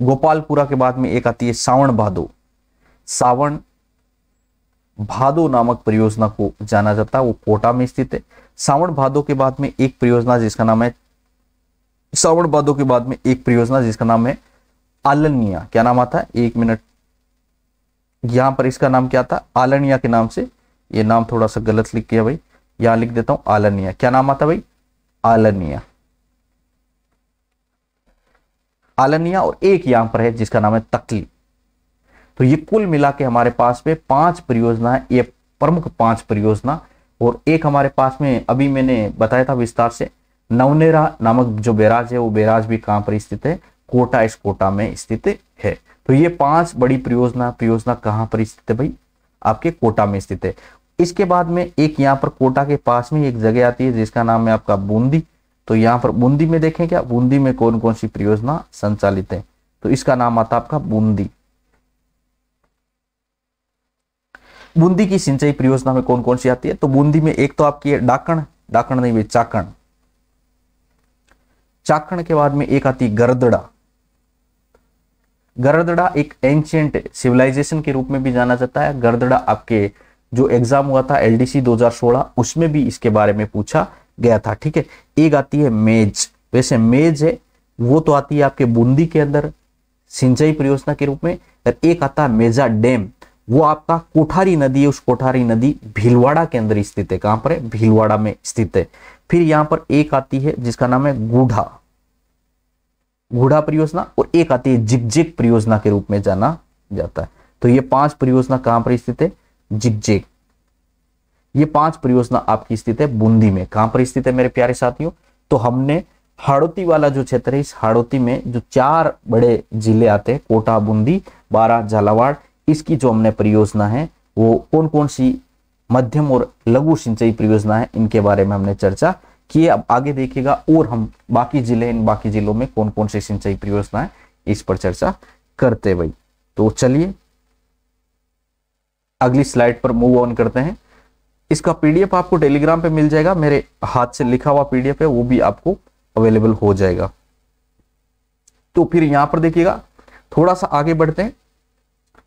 Speaker 1: गोपालपुरा के बाद में एक आती है सावण भादो सावण भादो नामक परियोजना को जाना जाता है वो कोटा में स्थित है सावण भादो के बाद में एक परियोजना जिसका नाम है सावण भादो के बाद में एक परियोजना जिसका नाम है आलनिया क्या नाम आता है एक मिनट यहां पर इसका नाम क्या था आलनिया के नाम से ये नाम थोड़ा सा गलत लिख दिया भाई यहां लिख देता हूं आलनिया क्या नाम आता भाई आलनिया आलनिया और एक यहां पर है जिसका नाम है तकली तो ये कुल मिला के हमारे पास में पांच परियोजना है ये प्रमुख पांच परियोजना और एक हमारे पास में अभी मैंने बताया था विस्तार से नवनेरा नामक जो बैराज है वो बैराज भी कहां पर स्थित है कोटा इस कोटा में स्थित है तो ये पांच बड़ी परियोजना परियोजना कहां पर स्थित है भाई आपके कोटा में स्थित है इसके बाद में एक यहाँ पर कोटा के पास में एक जगह आती है जिसका नाम है आपका बूंदी तो यहाँ पर बूंदी में देखें क्या बूंदी में कौन कौन सी परियोजना संचालित है तो इसका नाम आता आपका बूंदी बूंदी की सिंचाई परियोजना में कौन कौन सी आती है तो बूंदी में एक तो आपकी है डाकण डाकण नहीं हुई चाकण चाकण के बाद में एक आती है गरदड़ा गर्दड़ा एक एंशियंट सिविलाइजेशन के रूप में भी जाना जाता है गर्दड़ा आपके जो एग्जाम हुआ था एलडीसी 2016 उसमें भी इसके बारे में पूछा गया था ठीक है एक आती है मेज वैसे मेज है वो तो आती है आपके बूंदी के अंदर सिंचाई परियोजना के रूप में और एक आता है मेजा डैम वो आपका कोठारी नदी है उस कोठारी नदी भीलवाड़ा के अंदर स्थित है कहां पर है भीलवाड़ा में स्थित है फिर यहां पर एक आती है जिसका नाम है गुढ़ा घुड़ा परियोजना और एक आती है जिगजेग परियोजना के रूप में जाना जाता है तो ये पांच परियोजना कहां पर स्थित है जिगजेग ये पांच परियोजना आपकी स्थित है बूंदी में कहां पर स्थित है मेरे प्यारे साथियों तो हमने हाड़ोती वाला जो क्षेत्र है इस हाड़ोती में जो चार बड़े जिले आते हैं कोटा बूंदी बारा झालावाड़ इसकी जो हमने परियोजना है वो कौन कौन सी मध्यम और लघु सिंचाई परियोजना है इनके बारे में हमने चर्चा कि अब आगे देखिएगा और हम बाकी जिले इन बाकी जिलों में कौन कौन सी सिंचाई परियोजनाएं इस पर चर्चा करते हुए तो चलिए अगली स्लाइड पर मूव ऑन करते हैं इसका पीडीएफ आपको टेलीग्राम पे मिल जाएगा मेरे हाथ से लिखा हुआ पीडीएफ है वो भी आपको अवेलेबल हो जाएगा तो फिर यहां पर देखिएगा थोड़ा सा आगे बढ़ते हैं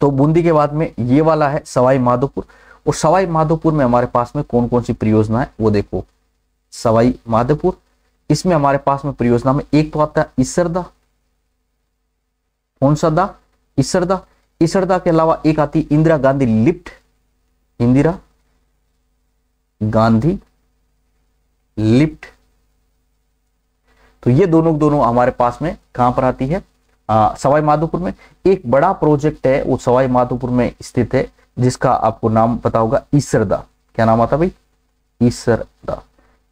Speaker 1: तो बूंदी के बाद में ये वाला है सवाई माधोपुर और सवाई माधोपुर में हमारे पास में कौन कौन सी परियोजना है वो देखो सवाई माधोपुर इसमें हमारे पास में परियोजना में एक तो आता है इसरदा कौन सा दा इसरदा इसरदा के अलावा एक आती है इंदिरा गांधी लिफ्ट इंदिरा गांधी लिफ्ट तो ये दोनों दोनों हमारे पास में कहां पर आती है सवाई माधोपुर में एक बड़ा प्रोजेक्ट है वो सवाई माधोपुर में स्थित है जिसका आपको नाम पता होगा ईसरदा क्या नाम आता भाई ईसरदा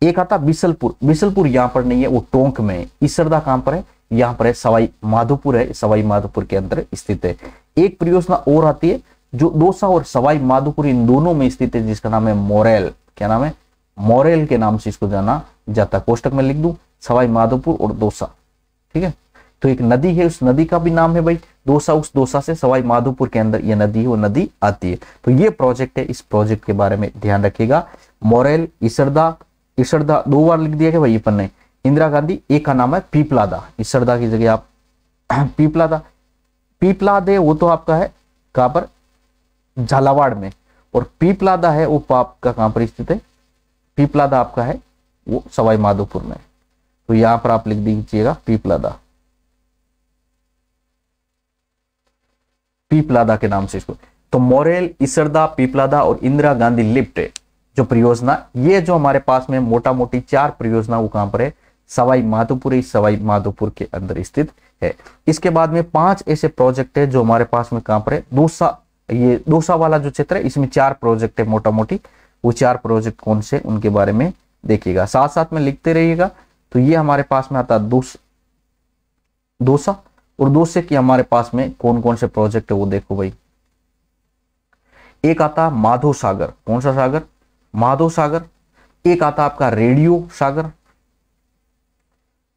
Speaker 1: एक आता बिसलपुर बिसलपुर यहां पर नहीं है वो टोंक में है इसरदा कहां पर है यहां पर है सवाई माधोपुर है सवाई माधोपुर के अंदर स्थित है एक परियोजना और आती है जो दोसा और सवाई माधोपुर इन दोनों में स्थित है जिसका नाम है मोरेल क्या नाम है मोरेल के नाम से इसको जाना जाता है कोष्टक में लिख दू सवाई माधोपुर और दोसा ठीक है तो एक नदी है उस नदी का भी नाम है भाई दोसा उस दोसा से सवाई माधोपुर के अंदर ये नदी है वो नदी आती है तो ये प्रोजेक्ट है इस प्रोजेक्ट के बारे में ध्यान रखिएगा मोरेल इसरदा ईश्वरदा दो बार लिख दिया कि भाई अपन ने इंदिरा गांधी एक का नाम है पीपलादा ईश्वरदा की जगह आप [CLEARS THROAT] पीपलादा पीपलादे वो तो आपका है कहां पर झालावाड़ में और पीपलादा है वो पाप का कहां पर स्थित है पीपलादा आपका है वो सवाई माधोपुर में तो यहां पर आप लिख दीजिएगा पीपलादा पीपलादा के नाम से इसको तो मोरेल इसरदा पीपलादा और इंदिरा गांधी लिप्ट जो परियोजना ये जो हमारे पास में मोटा मोटी चार परियोजना वो कहां पर है सवाई माधोपुर सवाई माधोपुर के अंदर स्थित है इसके बाद में पांच ऐसे प्रोजेक्ट है जो हमारे पास में कहां पर है दूसरा ये दूसरा वाला जो क्षेत्र है इसमें चार प्रोजेक्ट है मोटा मोटी वो चार प्रोजेक्ट कौन से उनके बारे में देखिएगा साथ साथ में लिखते रहिएगा तो ये हमारे पास में आता दूस दूसरा और दूसरे की हमारे पास में कौन कौन से प्रोजेक्ट है वो देखो भाई एक आता माधो सागर कौन सा सागर माधव सागर एक आता आपका रेडियो सागर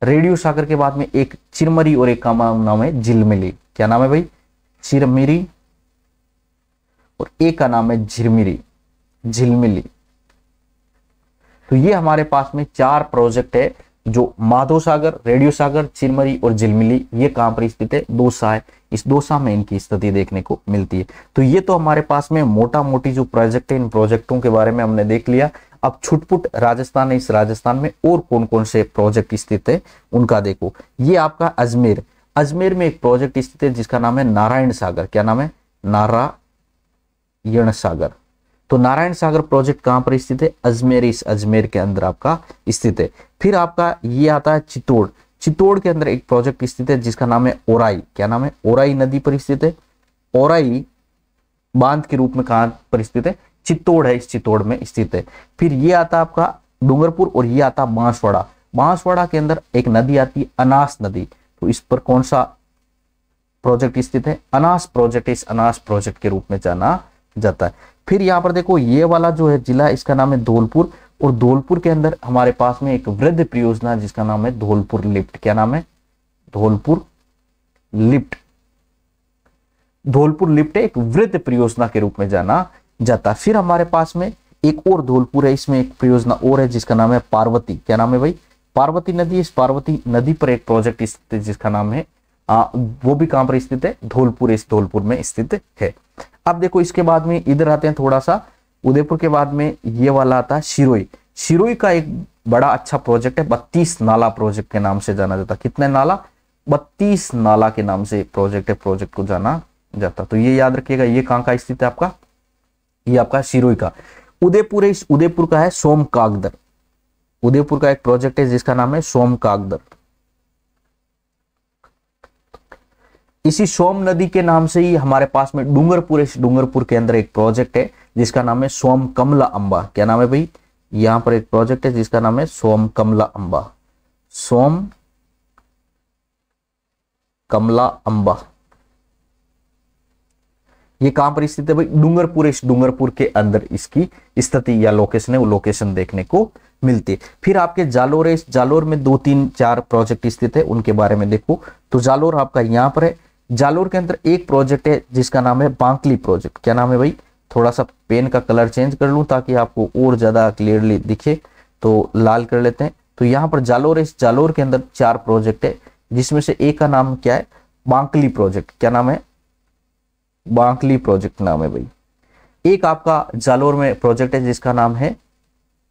Speaker 1: रेडियो सागर के बाद में एक चिरमरी और एक का नाम है झिलमिली क्या नाम है भाई चिरमिरी और एक का नाम है झिरमिरी झिलमिली तो ये हमारे पास में चार प्रोजेक्ट है जो माधो सागर रेडियो सागर चिरमरी और झिलमिली ये कहां पर स्थित है दोसा है इस दोसा में इनकी स्थिति देखने को मिलती है तो ये तो हमारे पास में मोटा मोटी जो प्रोजेक्ट है इन प्रोजेक्टों के बारे में हमने देख लिया अब छुटपुट राजस्थान है इस राजस्थान में और कौन कौन से प्रोजेक्ट स्थित है उनका देखो ये आपका अजमेर अजमेर में एक प्रोजेक्ट स्थित है जिसका नाम है नारायण सागर क्या नाम है नारायण सागर तो नारायण सागर प्रोजेक्ट कहाँ पर स्थित है अजमेर इस अजमेर के अंदर आपका स्थित है फिर आपका ये आता है चित्तौड़ चित्तौड़ के अंदर एक प्रोजेक्ट स्थित है जिसका नाम है ओराई क्या नाम है ओराई नदी पर स्थित है ओराई बांध के रूप में कहाँ पर स्थित है चित्तौड़ है इस चित्तौड़ में स्थित है फिर ये आता आपका डूंगरपुर और ये आता बांसवाड़ा बांसवाड़ा के अंदर एक नदी आती है अनास नदी तो इस पर कौन सा प्रोजेक्ट स्थित है अनास प्रोजेक्ट इस अनास प्रोजेक्ट के रूप में जाना जाता है फिर यहाँ पर देखो ये वाला जो है जिला इसका नाम है धौलपुर और धौलपुर के अंदर हमारे पास में एक वृद्ध परियोजना जिसका नाम है धौलपुर लिफ्ट क्या नाम है धौलपुर लिफ्ट धौलपुर लिफ्ट एक वृद्ध परियोजना के रूप में जाना जाता फिर हमारे पास में एक और धौलपुर है इसमें एक परियोजना और है जिसका नाम है पार्वती क्या नाम है भाई पार्वती नदी इस पार्वती नदी पर एक प्रोजेक्ट स्थित है जिसका नाम है आ, वो भी कहां पर स्थित है धौलपुर इस धौलपुर में स्थित है अब देखो इसके बाद में इधर आते हैं थोड़ा सा उदयपुर के बाद में ये वाला आता है शिरोई शिरोई का एक बड़ा अच्छा प्रोजेक्ट है बत्तीस नाला प्रोजेक्ट के नाम से जाना जाता कितने नाला बत्तीस नाला के नाम से प्रोजेक्ट है प्रोजेक्ट को जाना जाता तो ये याद रखिएगा ये कहाँ का स्थित है आपका ये आपका शिरोई का उदयपुर उदयपुर का है सोम कागदर उदयपुर का एक प्रोजेक्ट है जिसका नाम है सोम कागदर इसी सोम नदी के नाम से ही हमारे पास में डूंगरपुर डूंगरपुर के अंदर एक प्रोजेक्ट है जिसका नाम है सोम कमला अंबा क्या नाम है भाई यहां पर एक प्रोजेक्ट है जिसका नाम है सोम कमला अंबा सोम कमला अंबा ये कहां पर स्थित है भाई डूंगरपुर डूंगरपुर के अंदर इसकी स्थिति या लोकेशन है वो लोकेशन देखने को मिलती है फिर आपके जालोर है जालोर में दो तीन चार प्रोजेक्ट स्थित है उनके बारे में देखो तो जालोर आपका यहां पर है जालोर के अंदर एक प्रोजेक्ट है जिसका नाम है बांकली प्रोजेक्ट क्या नाम है भाई थोड़ा सा पेन का कलर चेंज कर लूँ ताकि आपको और ज़्यादा क्लियरली दिखे तो लाल कर लेते हैं तो यहाँ पर जालोर इस जालोर के अंदर चार प्रोजेक्ट है जिसमें से एक का नाम क्या है बांकली प्रोजेक्ट क्या नाम है बांकली प्रोजेक्ट नाम है भाई एक आपका जालोर में प्रोजेक्ट है जिसका नाम है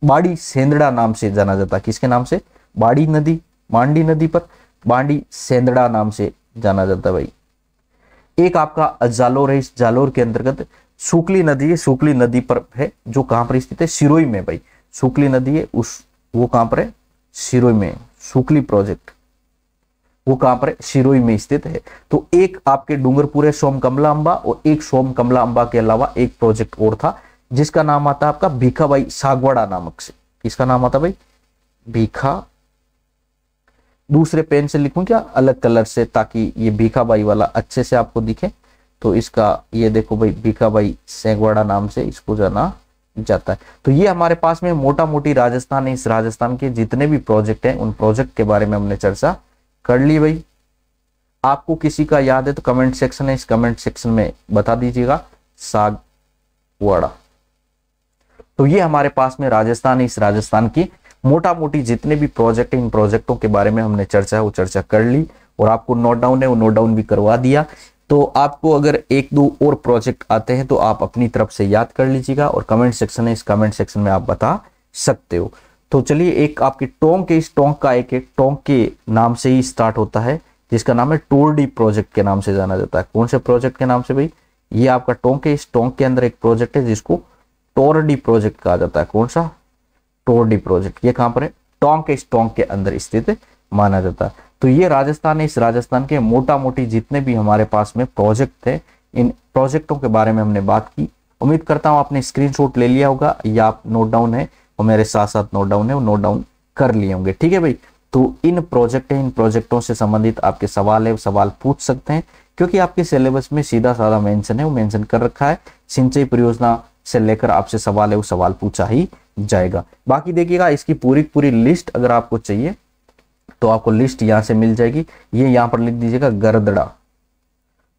Speaker 1: बाड़ी सेंदड़ा नाम से जाना जाता है किसके नाम से बाड़ी नदी मांडी नदी पर बाड़ी सेंदड़ा नाम से जाना जाता है भाई एक आपका जालोर है इस जालोर के अंतर्गत सुकली नदी है सुकली नदी पर है जो कहां पर स्थित है सिरोई में भाई सुकली नदी है उस वो कहां पर है सिरोई में सुकली प्रोजेक्ट वो कहां पर है सिरोई में स्थित है तो एक आपके डूंगरपुर है सोम कमला अंबा और एक सोम कमला अंबा के अलावा एक प्रोजेक्ट और था जिसका नाम आता है आपका भाई सागवाड़ा नामक से किसका नाम आता भाई भीखा दूसरे पेन से लिखूं क्या अलग कलर से ताकि ये भीखाबाई वाला अच्छे से आपको दिखे तो इसका ये देखो भाई भीखाबाई सेंगवाड़ा नाम से इसको जाना जाता है तो ये हमारे पास में मोटा मोटी राजस्थान है इस राजस्थान के जितने भी प्रोजेक्ट हैं उन प्रोजेक्ट के बारे में हमने चर्चा कर ली भाई आपको किसी का याद है तो कमेंट सेक्शन है इस कमेंट सेक्शन में बता दीजिएगा सागवाड़ा तो ये हमारे पास में राजस्थान है इस राजस्थान की मोटा मोटी जितने भी प्रोजेक्ट इन प्रोजेक्टों के बारे में हमने चर्चा है वो चर्चा कर ली और आपको नोट डाउन है वो नोट डाउन भी करवा दिया तो आपको अगर एक दो और प्रोजेक्ट आते हैं तो आप अपनी तरफ से याद कर लीजिएगा और कमेंट सेक्शन है इस कमेंट सेक्शन में आप बता सकते हो तो चलिए एक आपकी टोंग के इस टोंक का एक एक टोंक के नाम से ही स्टार्ट होता है जिसका नाम है टोल डी प्रोजेक्ट के नाम से जाना जाता है कौन से प्रोजेक्ट के नाम से भाई ये आपका टोंक है इस टोंक के अंदर एक प्रोजेक्ट है जिसको टोरडी प्रोजेक्ट कहा जाता है कौन सा टोरडी प्रोजेक्ट ये कहां पर है टोंक इस टोंक के अंदर स्थित माना जाता है तो ये राजस्थान है इस राजस्थान के मोटा मोटी जितने भी हमारे पास में प्रोजेक्ट थे इन प्रोजेक्टों के बारे में हमने बात की उम्मीद करता हूँ आपने स्क्रीनशॉट ले लिया होगा या आप नोट डाउन है और मेरे साथ साथ नोट डाउन है वो नोट डाउन कर लिए होंगे ठीक है भाई तो इन प्रोजेक्ट इन प्रोजेक्टों से संबंधित आपके सवाल है सवाल पूछ सकते हैं क्योंकि आपके सिलेबस में सीधा साधा मेंशन है वो मेंशन कर रखा है सिंचाई परियोजना से लेकर आपसे सवाल है वो सवाल पूछा ही जाएगा बाकी देखिएगा इसकी पूरी पूरी लिस्ट अगर आपको चाहिए तो आपको लिस्ट यहां से मिल जाएगी ये यहां पर लिख दीजिएगा गर्दड़ा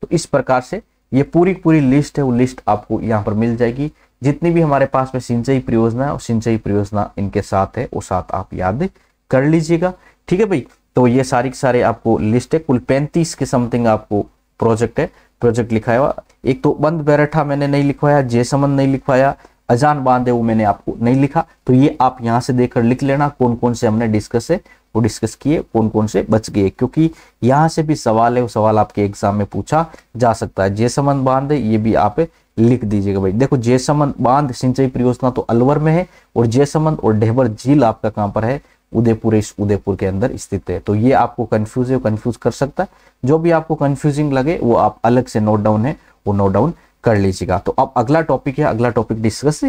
Speaker 1: तो इस प्रकार से ये पूरी पूरी लिस्ट है वो लिस्ट आपको यहां पर मिल जाएगी जितनी भी हमारे पास में सिंचाई परियोजना है और सिंचाई परियोजना इनके साथ है वो साथ आप याद कर लीजिएगा ठीक है भाई तो ये सारी के सारे आपको लिस्ट है कुल पैंतीस के समथिंग आपको प्रोजेक्ट है प्रोजेक्ट लिखाया हुआ एक तो बंद बैरठा मैंने नहीं लिखवाया जयसमन नहीं लिखवाया अजान बांध है वो मैंने आपको नहीं लिखा तो ये आप यहाँ से देखकर लिख लेना कौन कौन से हमने डिस्कस है वो डिस्कस किए कौन कौन से बच गए क्योंकि यहाँ से भी सवाल है वो सवाल आपके एग्जाम में पूछा जा सकता है जयसमन बांध है ये भी आप लिख दीजिएगा भाई देखो जयसमन बांध सिंचाई परियोजना तो अलवर में है और जयसमन और डेहबर झील आपका कहाँ पर है उदयपुर इस उदयपुर के अंदर स्थित है तो ये आपको कंफ्यूज है कंफ्यूज कर सकता है जो भी आपको कंफ्यूजिंग लगे वो आप अलग से नोट डाउन है वो नोट डाउन कर लीजिएगा तो अब अगला टॉपिक है अगला टॉपिक डिस्कस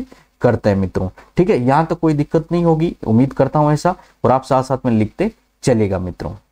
Speaker 1: करते हैं मित्रों ठीक है यहाँ तक कोई दिक्कत नहीं होगी उम्मीद करता हूँ ऐसा और आप साथ साथ में लिखते चलेगा मित्रों